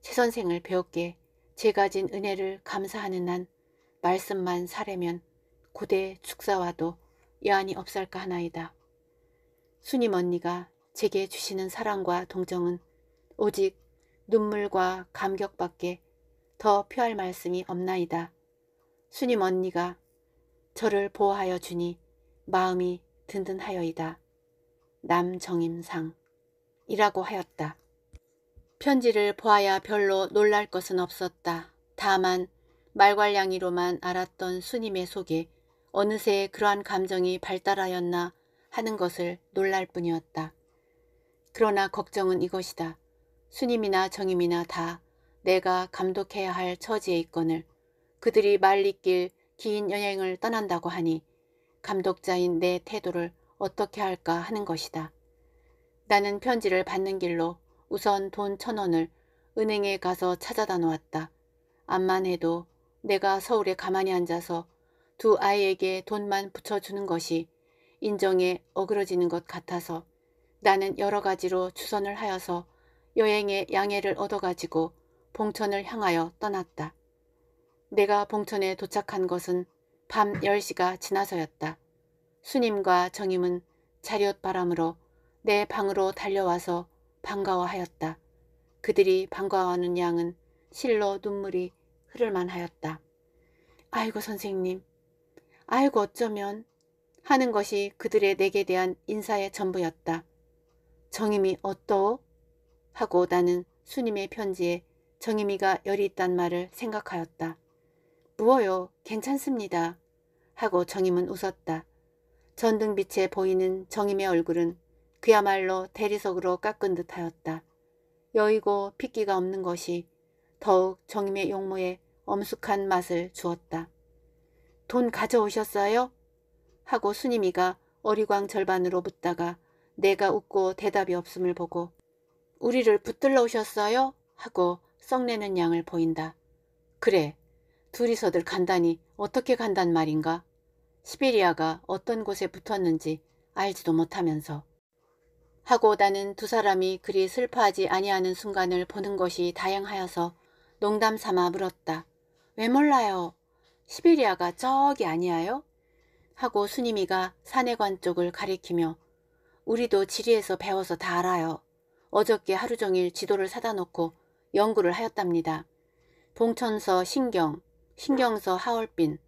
제 선생을 배웠게 제가 진 은혜를 감사하는 한 말씀만 사려면 고대 축사와도 여한이 없을까 하나이다. 순임 언니가 제게 주시는 사랑과 동정은 오직 눈물과 감격밖에 더 표할 말씀이 없나이다. 수님 언니가 저를 보호하여 주니 마음이 든든하여이다. 남정임상 이라고 하였다. 편지를 보아야 별로 놀랄 것은 없었다. 다만 말괄량이로만 알았던 스님의 속에 어느새 그러한 감정이 발달하였나 하는 것을 놀랄 뿐이었다. 그러나 걱정은 이것이다. 수님이나 정임이나 다 내가 감독해야 할 처지에 있거늘 그들이 말리길 긴 여행을 떠난다고 하니 감독자인 내 태도를 어떻게 할까 하는 것이다. 나는 편지를 받는 길로 우선 돈 천 원을 은행에 가서 찾아다 놓았다. 암만 해도 내가 서울에 가만히 앉아서 두 아이에게 돈만 붙여주는 것이 인정에 어그러지는 것 같아서 나는 여러 가지로 주선을 하여서 여행의 양해를 얻어가지고 봉천을 향하여 떠났다. 내가 봉천에 도착한 것은 밤 10시가 지나서였다. 수님과 정임은 자리옷 바람으로 내 방으로 달려와서 반가워하였다. 그들이 반가워하는 양은 실로 눈물이 흐를만 하였다. 아이고 선생님, 아이고 어쩌면 하는 것이 그들의 내게 대한 인사의 전부였다. 정임이 어떠? 하고 나는 수님의 편지에 정임이가 열이 있단 말을 생각하였다. 무어요. 괜찮습니다. 하고 정임은 웃었다. 전등빛에 보이는 정임의 얼굴은 그야말로 대리석으로 깎은 듯하였다. 여의고 핏기가 없는 것이 더욱 정임의 용모에 엄숙한 맛을 주었다. 돈 가져오셨어요? 하고 수님이가 어리광 절반으로 붙다가 내가 웃고 대답이 없음을 보고 우리를 붙들러 오셨어요? 하고 썩내는 양을 보인다. 그래, 둘이서들 간다니 어떻게 간단 말인가? 시베리아가 어떤 곳에 붙었는지 알지도 못하면서. 하고 나는 두 사람이 그리 슬퍼하지 아니하는 순간을 보는 것이 다양하여서 농담 삼아 물었다. 왜 몰라요? 시베리아가 저기 아니하요 하고 순님이가 사내관 쪽을 가리키며 우리도 지리에서 배워서 다 알아요. 어저께 하루 종일 지도를 사다 놓고 연구를 하였답니다. 봉천서 신경, 신경서 하얼빈,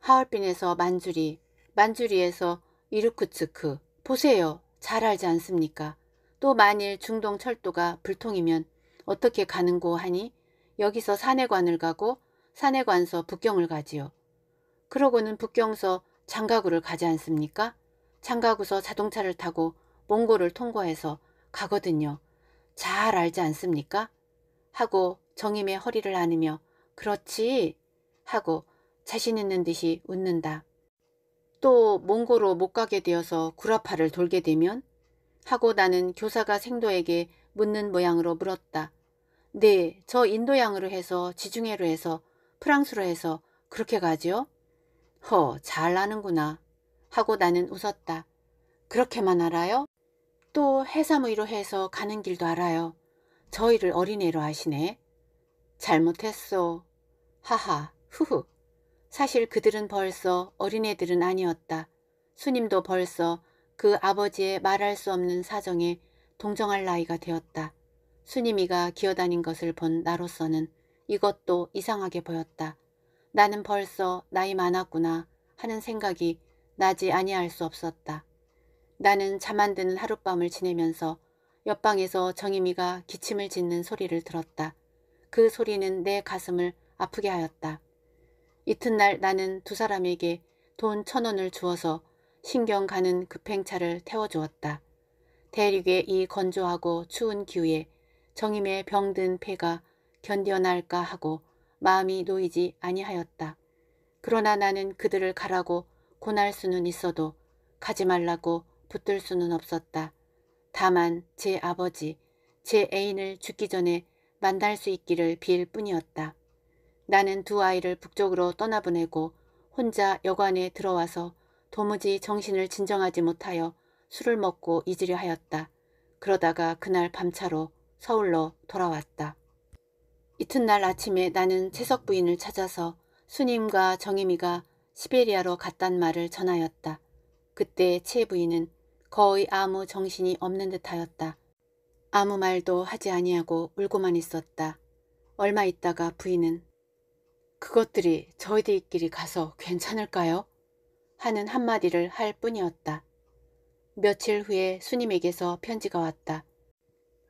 하얼빈에서 만주리, 만주리에서 이르크츠크 보세요. 잘 알지 않습니까? 또 만일 중동 철도가 불통이면 어떻게 가는고 하니 여기서 산해관을 가고 산해관서 북경을 가지요. 그러고는 북경서 장가구를 가지 않습니까? 창가구서 자동차를 타고 몽골을 통과해서 가거든요. 잘 알지 않습니까? 하고 정임의 허리를 안으며 그렇지 하고 자신 있는 듯이 웃는다. 또몽골로못 가게 되어서 구라파를 돌게 되면? 하고 나는 교사가 생도에게 묻는 모양으로 물었다. 네, 저 인도양으로 해서 지중해로 해서 프랑스로 해서 그렇게 가지요? 허, 잘 아는구나. 하고 나는 웃었다. 그렇게만 알아요? 또해삼의로 해서 가는 길도 알아요. 저희를 어린애로 하시네. 잘못했소. 하하, 후후. 사실 그들은 벌써 어린애들은 아니었다. 수님도 벌써 그 아버지의 말할 수 없는 사정에 동정할 나이가 되었다. 수님이가 기어다닌 것을 본 나로서는 이것도 이상하게 보였다. 나는 벌써 나이 많았구나 하는 생각이 나지 아니할 수 없었다. 나는 잠 안 드는 하룻밤을 지내면서 옆방에서 정임이가 기침을 짓는 소리를 들었다. 그 소리는 내 가슴을 아프게 하였다. 이튿날 나는 두 사람에게 돈 천 원을 주어서 신경 가는 급행차를 태워주었다. 대륙의 이 건조하고 추운 기후에 정임의 병든 폐가 견뎌날까 하고 마음이 놓이지 아니하였다. 그러나 나는 그들을 가라고 고날 수는 있어도 가지 말라고 붙들 수는 없었다. 다만 제 아버지, 제 애인을 죽기 전에 만날 수 있기를 빌 뿐이었다. 나는 두 아이를 북쪽으로 떠나보내고 혼자 여관에 들어와서 도무지 정신을 진정하지 못하여 술을 먹고 잊으려 하였다. 그러다가 그날 밤차로 서울로 돌아왔다. 이튿날 아침에 나는 채석 부인을 찾아서 수님과 정임이가 시베리아로 갔단 말을 전하였다. 그때 채 부인은 거의 아무 정신이 없는 듯하였다. 아무 말도 하지 아니하고 울고만 있었다. 얼마 있다가 부인은 그것들이 저희들끼리 가서 괜찮을까요? 하는 한마디를 할 뿐이었다. 며칠 후에 수님에게서 편지가 왔다.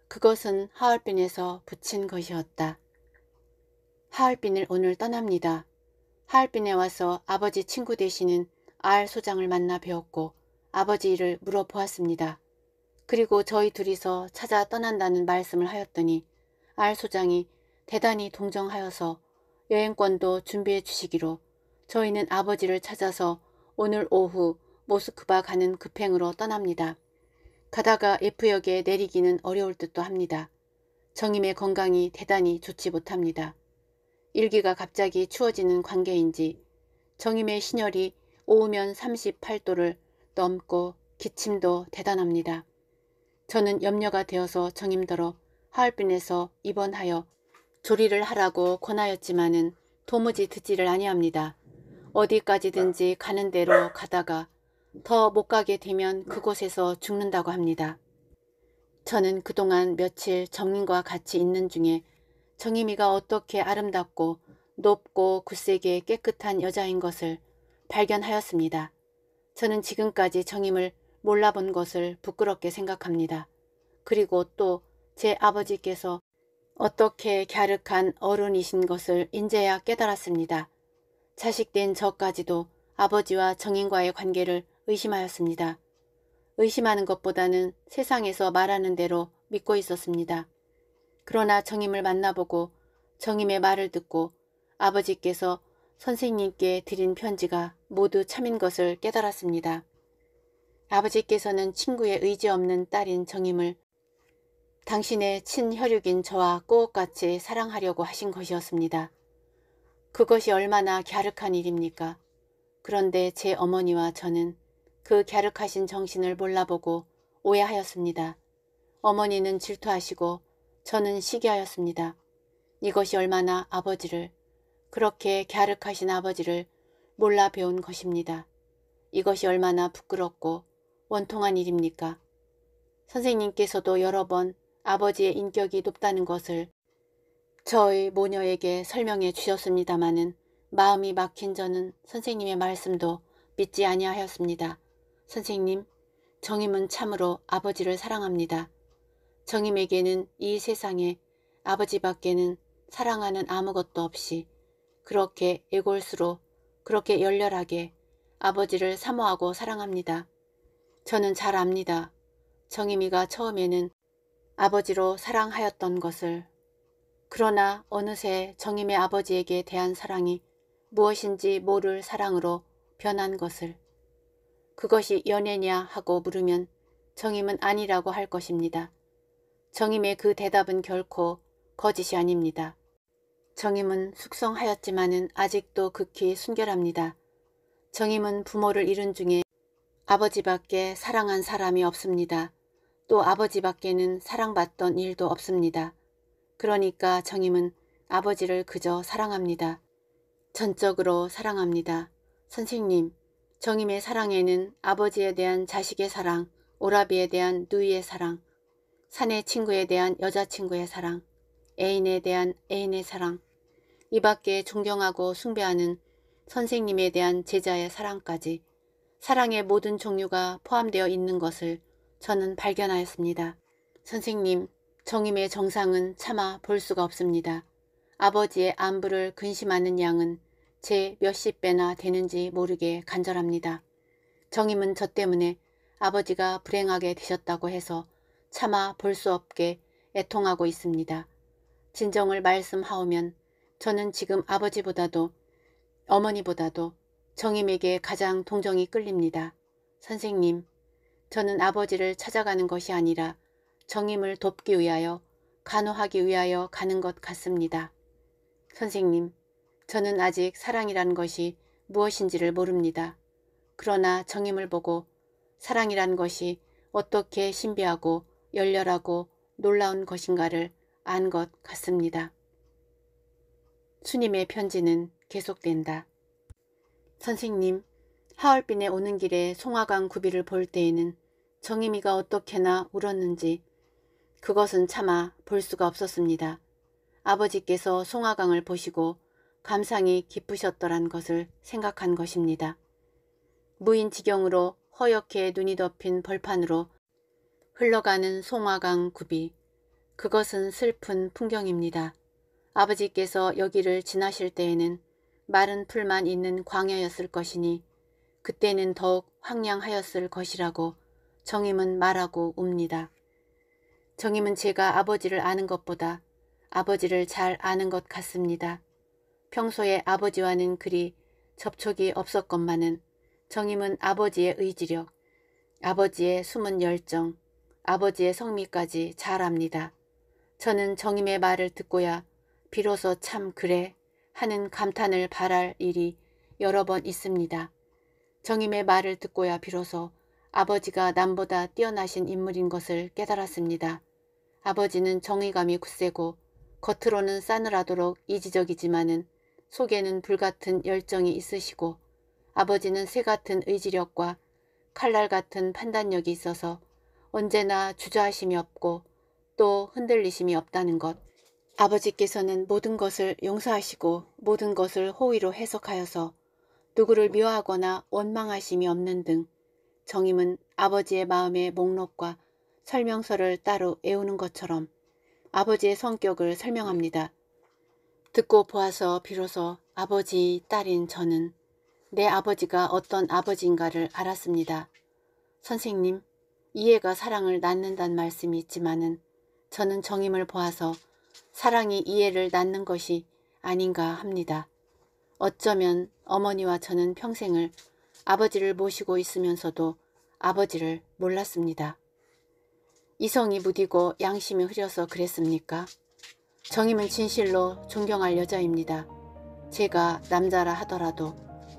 그것은 하얼빈에서 붙인 것이었다. 하얼빈을 오늘 떠납니다. 하얼빈에 와서 아버지 친구 되시는 알 소장을 만나 배웠고 아버지 일을 물어보았습니다. 그리고 저희 둘이서 찾아 떠난다는 말씀을 하였더니 알 소장이 대단히 동정하여서 여행권도 준비해 주시기로 저희는 아버지를 찾아서 오늘 오후 모스크바 가는 급행으로 떠납니다. 가다가 F역에 내리기는 어려울 듯도 합니다. 정임의 건강이 대단히 좋지 못합니다. 일기가 갑자기 추워지는 관계인지 정임의 신혈이 오우면 38도를 넘고 기침도 대단합니다. 저는 염려가 되어서 정임더러 하얼빈에서 입원하여 조리를 하라고 권하였지만은 도무지 듣지를 아니합니다. 어디까지든지 가는 대로 가다가 더 못 가게 되면 그곳에서 죽는다고 합니다. 저는 그동안 며칠 정인과 같이 있는 중에 정희미가 어떻게 아름답고 높고 굳세게 깨끗한 여자인 것을 발견하였습니다. 저는 지금까지 정임을 몰라본 것을 부끄럽게 생각합니다. 그리고 또 제 아버지께서 어떻게 갸륵한 어른이신 것을 인제야 깨달았습니다. 자식된 저까지도 아버지와 정인과의 관계를 의심하였습니다. 의심하는 것보다는 세상에서 말하는 대로 믿고 있었습니다. 그러나 정임을 만나보고 정임의 말을 듣고 아버지께서 선생님께 드린 편지가 모두 참인 것을 깨달았습니다. 아버지께서는 친구의 의지 없는 딸인 정임을 당신의 친혈육인 저와 꼬옥같이 사랑하려고 하신 것이었습니다. 그것이 얼마나 갸륵한 일입니까? 그런데 제 어머니와 저는 그 갸륵하신 정신을 몰라보고 오해하였습니다. 어머니는 질투하시고 저는 시기하였습니다. 이것이 얼마나 아버지를 그렇게 갸륵하신 아버지를 몰라 배운 것입니다. 이것이 얼마나 부끄럽고 원통한 일입니까? 선생님께서도 여러 번 아버지의 인격이 높다는 것을 저의 모녀에게 설명해 주셨습니다마는 마음이 막힌 저는 선생님의 말씀도 믿지 아니하였습니다. 선생님, 정임은 참으로 아버지를 사랑합니다. 정임에게는 이 세상에 아버지밖에는 사랑하는 아무것도 없이 그렇게 애골수로 그렇게 열렬하게 아버지를 사모하고 사랑합니다. 저는 잘 압니다. 정임이가 처음에는 아버지로 사랑하였던 것을 그러나 어느새 정임의 아버지에게 대한 사랑이 무엇인지 모를 사랑으로 변한 것을 그것이 연애냐 하고 물으면 정임은 아니라고 할 것입니다. 정임의 그 대답은 결코 거짓이 아닙니다. 정임은 숙성하였지만은 아직도 극히 순결합니다. 정임은 부모를 잃은 중에 아버지밖에 사랑한 사람이 없습니다. 또 아버지밖에는 사랑받던 일도 없습니다. 그러니까 정임은 아버지를 그저 사랑합니다. 전적으로 사랑합니다. 선생님, 정임의 사랑에는 아버지에 대한 자식의 사랑, 오라비에 대한 누이의 사랑, 사내 친구에 대한 여자친구의 사랑, 애인에 대한 애인의 사랑, 이 밖에 존경하고 숭배하는 선생님에 대한 제자의 사랑까지 사랑의 모든 종류가 포함되어 있는 것을 저는 발견하였습니다. 선생님, 정임의 정상은 차마 볼 수가 없습니다. 아버지의 안부를 근심하는 양은 제 몇십 배나 되는지 모르게 간절합니다. 정임은 저 때문에 아버지가 불행하게 되셨다고 해서 차마 볼 수 없게 애통하고 있습니다. 진정을 말씀하오면 저는 지금 아버지보다도 어머니보다도 정임에게 가장 동정이 끌립니다. 선생님, 저는 아버지를 찾아가는 것이 아니라 정임을 돕기 위하여 간호하기 위하여 가는 것 같습니다. 선생님, 저는 아직 사랑이란 것이 무엇인지를 모릅니다. 그러나 정임을 보고 사랑이란 것이 어떻게 신비하고 열렬하고 놀라운 것인가를 안 것 같습니다. 수님의 편지는 계속된다. 선생님, 하얼빈에 오는 길에 송화강 구비를 볼 때에는 정임미가 어떻게나 울었는지 그것은 차마 볼 수가 없었습니다. 아버지께서 송화강을 보시고 감상이 깊으셨더란 것을 생각한 것입니다. 무인지경으로 허옇게 눈이 덮인 벌판으로 흘러가는 송화강 굽이 그것은 슬픈 풍경입니다. 아버지께서 여기를 지나실 때에는 마른 풀만 있는 광야였을 것이니 그때는 더욱 황량하였을 것이라고 정임은 말하고 웁니다. 정임은 제가 아버지를 아는 것보다 아버지를 잘 아는 것 같습니다. 평소에 아버지와는 그리 접촉이 없었건만은 정임은 아버지의 의지력, 아버지의 숨은 열정, 아버지의 성미까지 잘 압니다. 저는 정임의 말을 듣고야 비로소 참 그래 하는 감탄을 바랄 일이 여러 번 있습니다. 정임의 말을 듣고야 비로소 아버지가 남보다 뛰어나신 인물인 것을 깨달았습니다. 아버지는 정의감이 굳세고 겉으로는 싸늘하도록 이지적이지만은 속에는 불같은 열정이 있으시고 아버지는 새 같은 의지력과 칼날 같은 판단력이 있어서 언제나 주저하심이 없고 또 흔들리심이 없다는 것. 아버지께서는 모든 것을 용서하시고 모든 것을 호의로 해석하여서 누구를 미워하거나 원망하심이 없는 등 정임은 아버지의 마음의 목록과 설명서를 따로 외우는 것처럼 아버지의 성격을 설명합니다. 듣고 보아서 비로소 아버지 딸인 저는 내 아버지가 어떤 아버지인가를 알았습니다. 선생님, 이해가 사랑을 낳는단 말씀이 있지만은 저는 정임을 보아서 사랑이 이해를 낳는 것이 아닌가 합니다. 어쩌면 어머니와 저는 평생을 아버지를 모시고 있으면서도 아버지를 몰랐습니다. 이성이 무디고 양심이 흐려서 그랬습니까? 정임은 진실로 존경할 여자입니다. 제가 남자라 하더라도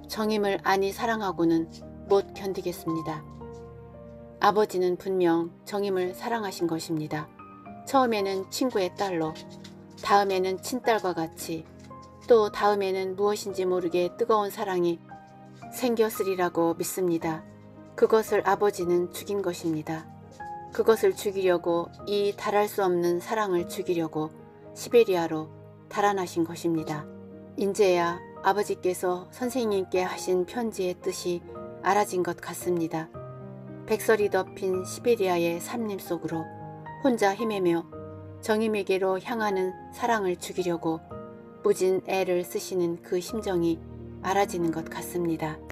정임을 아니 사랑하고는 못 견디겠습니다. 아버지는 분명 정임을 사랑하신 것입니다. 처음에는 친구의 딸로, 다음에는 친딸과 같이, 또 다음에는 무엇인지 모르게 뜨거운 사랑이 생겼으리라고 믿습니다. 그것을 아버지는 죽인 것입니다. 그것을 죽이려고 이 달할 수 없는 사랑을 죽이려고 시베리아로 달아나신 것입니다. 인제야 아버지께서 선생님께 하신 편지의 뜻이 알아진 것 같습니다. 백설이 덮인 시베리아의 삼림 속으로 혼자 헤매며 정임에게로 향하는 사랑을 죽이려고 무진 애를 쓰시는 그 심정이 알아지는 것 같습니다.